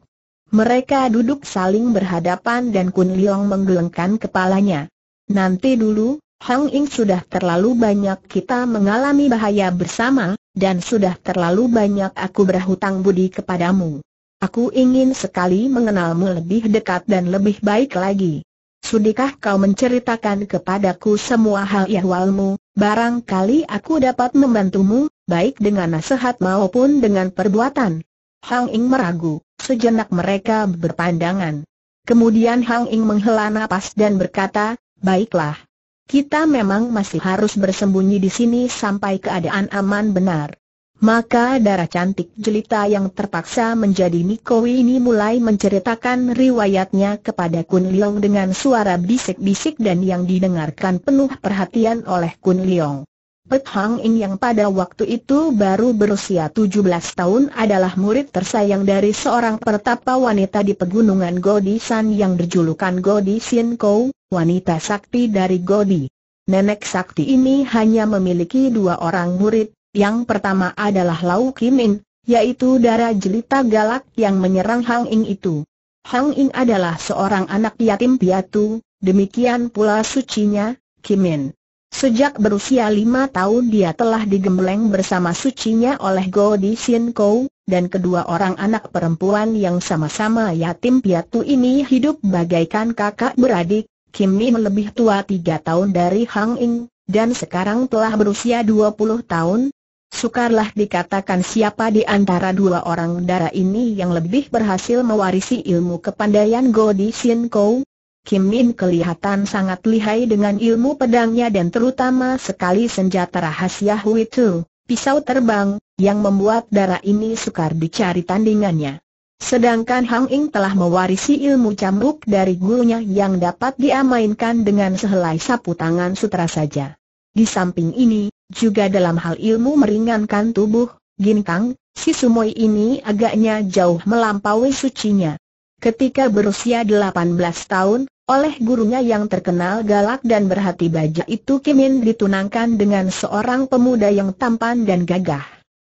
Mereka duduk saling berhadapan dan Kun Leong menggelengkan kepalanya. Nanti dulu, Hang Ing sudah terlalu banyak kita mengalami bahaya bersama, dan sudah terlalu banyak aku berhutang budi kepadamu. Aku ingin sekali mengenalmu lebih dekat dan lebih baik lagi. Sudikah kau menceritakan kepadaku semua hal ihwalmu, barangkali aku dapat membantumu, baik dengan nasihat maupun dengan perbuatan. Hang Ing meragu, sejenak mereka berpandangan. Kemudian Hang Ing menghela nafas dan berkata, baiklah, kita memang masih harus bersembunyi di sini sampai keadaan aman benar. Maka darah cantik jelita yang terpaksa menjadi Niko ini mulai menceritakan riwayatnya kepada Kun Leong dengan suara bisik-bisik dan yang didengarkan penuh perhatian oleh Kun Leong. Pet Hang In yang pada waktu itu baru berusia 17 tahun adalah murid tersayang dari seorang pertapa wanita di pegunungan Godisan yang berjulukan Godi Sin Kou, wanita sakti dari Godi. Nenek sakti ini hanya memiliki dua orang murid, yang pertama adalah Lau Kim In, yaitu darah jelita galak yang menyerang Hang In itu. Hang In adalah seorang anak yatim piatu, demikian pula sucinya, Kim In. Sejak berusia lima tahun dia telah digembleng bersama sucinya oleh Go Di Sin Kou, dan kedua orang anak perempuan yang sama-sama yatim piatu ini hidup bagaikan kakak beradik, Kim Min lebih tua tiga tahun dari Hang Ing, dan sekarang telah berusia dua puluh tahun, Sukarlah dikatakan siapa di antara dua orang darah ini yang lebih berhasil mewarisi ilmu kepandaian Go Di Sin Kou, Kim Min kelihatan sangat lihai dengan ilmu pedangnya dan terutama sekali senjata rahasia Hui Tu, pisau terbang, yang membuat darah ini sukar dicari tandingannya. Sedangkan Hang Ing telah mewarisi ilmu cambuk dari gurunya yang dapat diamainkan dengan sehelai sapu tangan sutra saja. Di samping ini, juga dalam hal ilmu meringankan tubuh, Ginkang, si sumoy ini agaknya jauh melampaui sucinya. Ketika berusia 18 tahun, oleh gurunya yang terkenal galak dan berhati baja itu Kimin ditunangkan dengan seorang pemuda yang tampan dan gagah.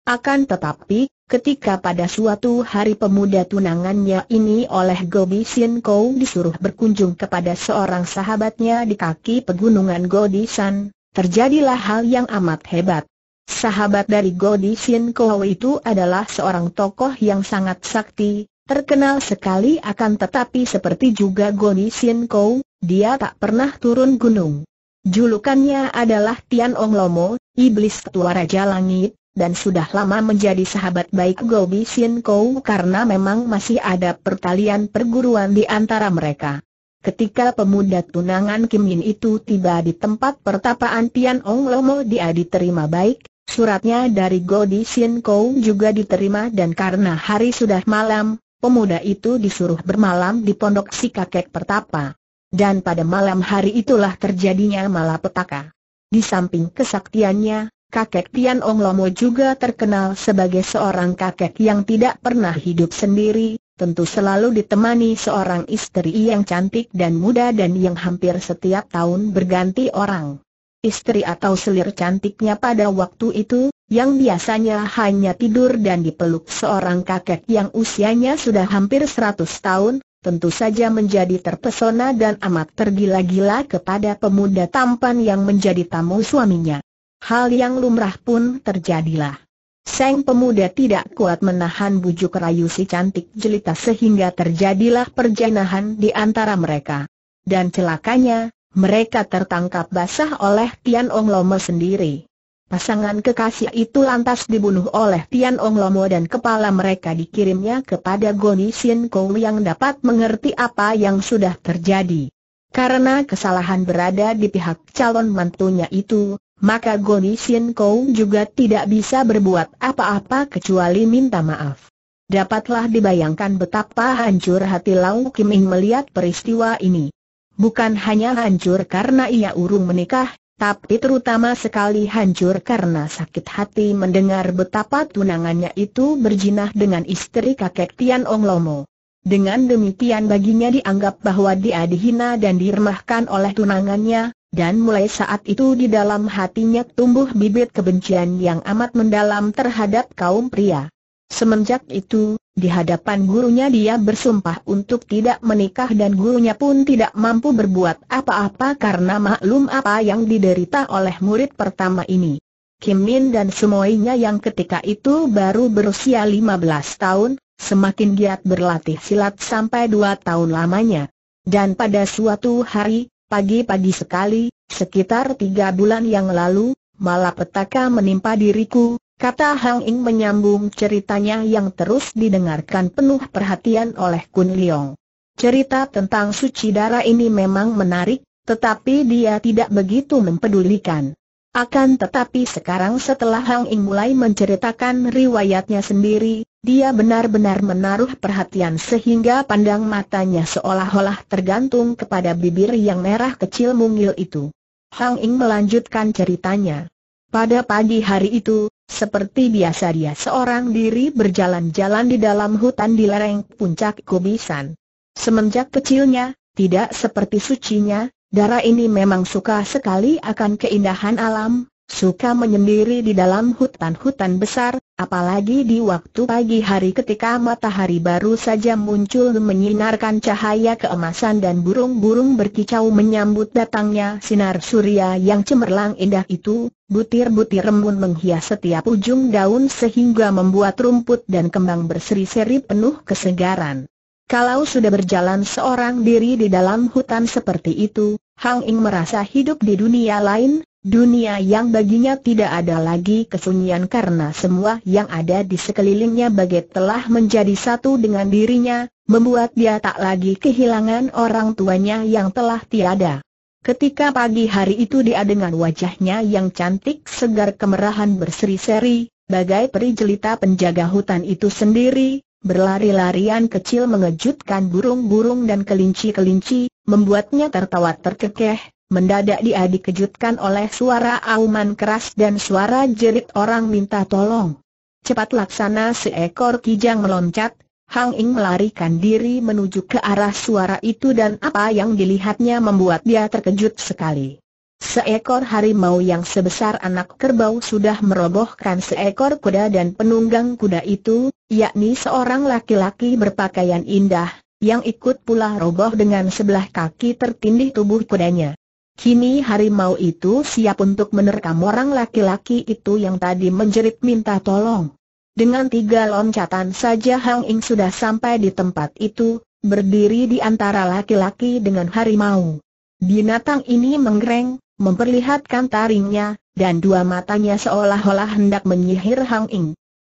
Akan tetapi, ketika pada suatu hari pemuda tunangannya ini oleh Gobi Sin Kou disuruh berkunjung kepada seorang sahabatnya di kaki pegunungan Godisan, terjadilah hal yang amat hebat. Sahabat dari Godi Sin Kou itu adalah seorang tokoh yang sangat sakti, Terkenal sekali akan tetapi seperti juga Goni Kou, dia tak pernah turun gunung. Julukannya adalah Tian Ong Lomo, Iblis Ketua Raja Langit, dan sudah lama menjadi sahabat baik Gobi Sin Kou karena memang masih ada pertalian perguruan di antara mereka. Ketika pemuda tunangan Kim Yin itu tiba di tempat pertapaan Tian Ong Lomo dia diterima baik, suratnya dari Gobi Sin Kou juga diterima dan karena hari sudah malam, pemuda itu disuruh bermalam di pondok si kakek pertapa. Dan pada malam hari itulah terjadinya malapetaka. Di samping kesaktiannya, kakek Tian Ong Lomo juga terkenal sebagai seorang kakek yang tidak pernah hidup sendiri, tentu selalu ditemani seorang istri yang cantik dan muda dan yang hampir setiap tahun berganti orang. Istri atau selir cantiknya pada waktu itu, yang biasanya hanya tidur dan dipeluk seorang kakek yang usianya sudah hampir 100 tahun, tentu saja menjadi terpesona dan amat tergila-gila kepada pemuda tampan yang menjadi tamu suaminya. Hal yang lumrah pun terjadilah. Seng pemuda tidak kuat menahan bujuk rayu si cantik jelita sehingga terjadilah perjanahan di antara mereka. Dan celakanya, mereka tertangkap basah oleh Tian Ong Lome sendiri. Pasangan kekasih itu lantas dibunuh oleh Tian Ong Lomo dan kepala mereka dikirimnya kepada Goni Sin Kou yang dapat mengerti apa yang sudah terjadi. Karena kesalahan berada di pihak calon mantunya itu, maka Goni Sin Kou juga tidak bisa berbuat apa-apa kecuali minta maaf. Dapatlah dibayangkan betapa hancur hati Lau Kiming melihat peristiwa ini. Bukan hanya hancur karena ia urung menikah, tapi terutama sekali hancur karena sakit hati mendengar betapa tunangannya itu berjinah dengan istri kakek Tian Ong Lomo. Dengan demikian baginya dianggap bahwa dia dihina dan diremahkan oleh tunangannya, dan mulai saat itu di dalam hatinya tumbuh bibit kebencian yang amat mendalam terhadap kaum pria. Semenjak itu, di hadapan gurunya dia bersumpah untuk tidak menikah dan gurunya pun tidak mampu berbuat apa-apa karena maklum apa yang diderita oleh murid pertama ini. Kim Min dan semuanya yang ketika itu baru berusia 15 tahun, semakin giat berlatih silat sampai 2 tahun lamanya. Dan pada suatu hari, pagi-pagi sekali, sekitar 3 bulan yang lalu, malapetaka menimpa diriku, Kata Hang Ing menyambung ceritanya yang terus didengarkan penuh perhatian oleh Kun Liong. Cerita tentang suci darah ini memang menarik, tetapi dia tidak begitu mempedulikan. Akan tetapi sekarang setelah Hang Ing mulai menceritakan riwayatnya sendiri, dia benar-benar menaruh perhatian sehingga pandang matanya seolah-olah tergantung kepada bibir yang merah kecil mungil itu. Hang Ing melanjutkan ceritanya. Pada pagi hari itu, seperti biasa dia seorang diri berjalan-jalan di dalam hutan di lereng puncak kubisan. Semenjak kecilnya, tidak seperti sucinya, darah ini memang suka sekali akan keindahan alam, suka menyendiri di dalam hutan-hutan besar, apalagi di waktu pagi hari ketika matahari baru saja muncul menyinarkan cahaya keemasan dan burung-burung berkicau menyambut datangnya sinar surya yang cemerlang indah itu, butir-butir embun menghias setiap ujung daun sehingga membuat rumput dan kembang berseri-seri penuh kesegaran. Kalau sudah berjalan seorang diri di dalam hutan seperti itu, Hang Ing merasa hidup di dunia lain, Dunia yang baginya tidak ada lagi kesunyian karena semua yang ada di sekelilingnya bagai telah menjadi satu dengan dirinya, membuat dia tak lagi kehilangan orang tuanya yang telah tiada. Ketika pagi hari itu dia dengan wajahnya yang cantik segar kemerahan berseri-seri, bagai peri jelita penjaga hutan itu sendiri, berlari-larian kecil mengejutkan burung-burung dan kelinci-kelinci, membuatnya tertawa terkekeh, Mendadak dia dikejutkan oleh suara auman keras dan suara jerit orang minta tolong. Cepat laksana seekor kijang meloncat, Hang Ing melarikan diri menuju ke arah suara itu dan apa yang dilihatnya membuat dia terkejut sekali. Seekor harimau yang sebesar anak kerbau sudah merobohkan seekor kuda dan penunggang kuda itu, yakni seorang laki-laki berpakaian indah, yang ikut pula roboh dengan sebelah kaki tertindih tubuh kudanya. Kini harimau itu siap untuk menerkam orang laki-laki itu yang tadi menjerit minta tolong. Dengan tiga loncatan saja Hang Ing sudah sampai di tempat itu, berdiri di antara laki-laki dengan harimau. Binatang ini menggereng, memperlihatkan taringnya, dan dua matanya seolah-olah hendak menyihir Hang Ing.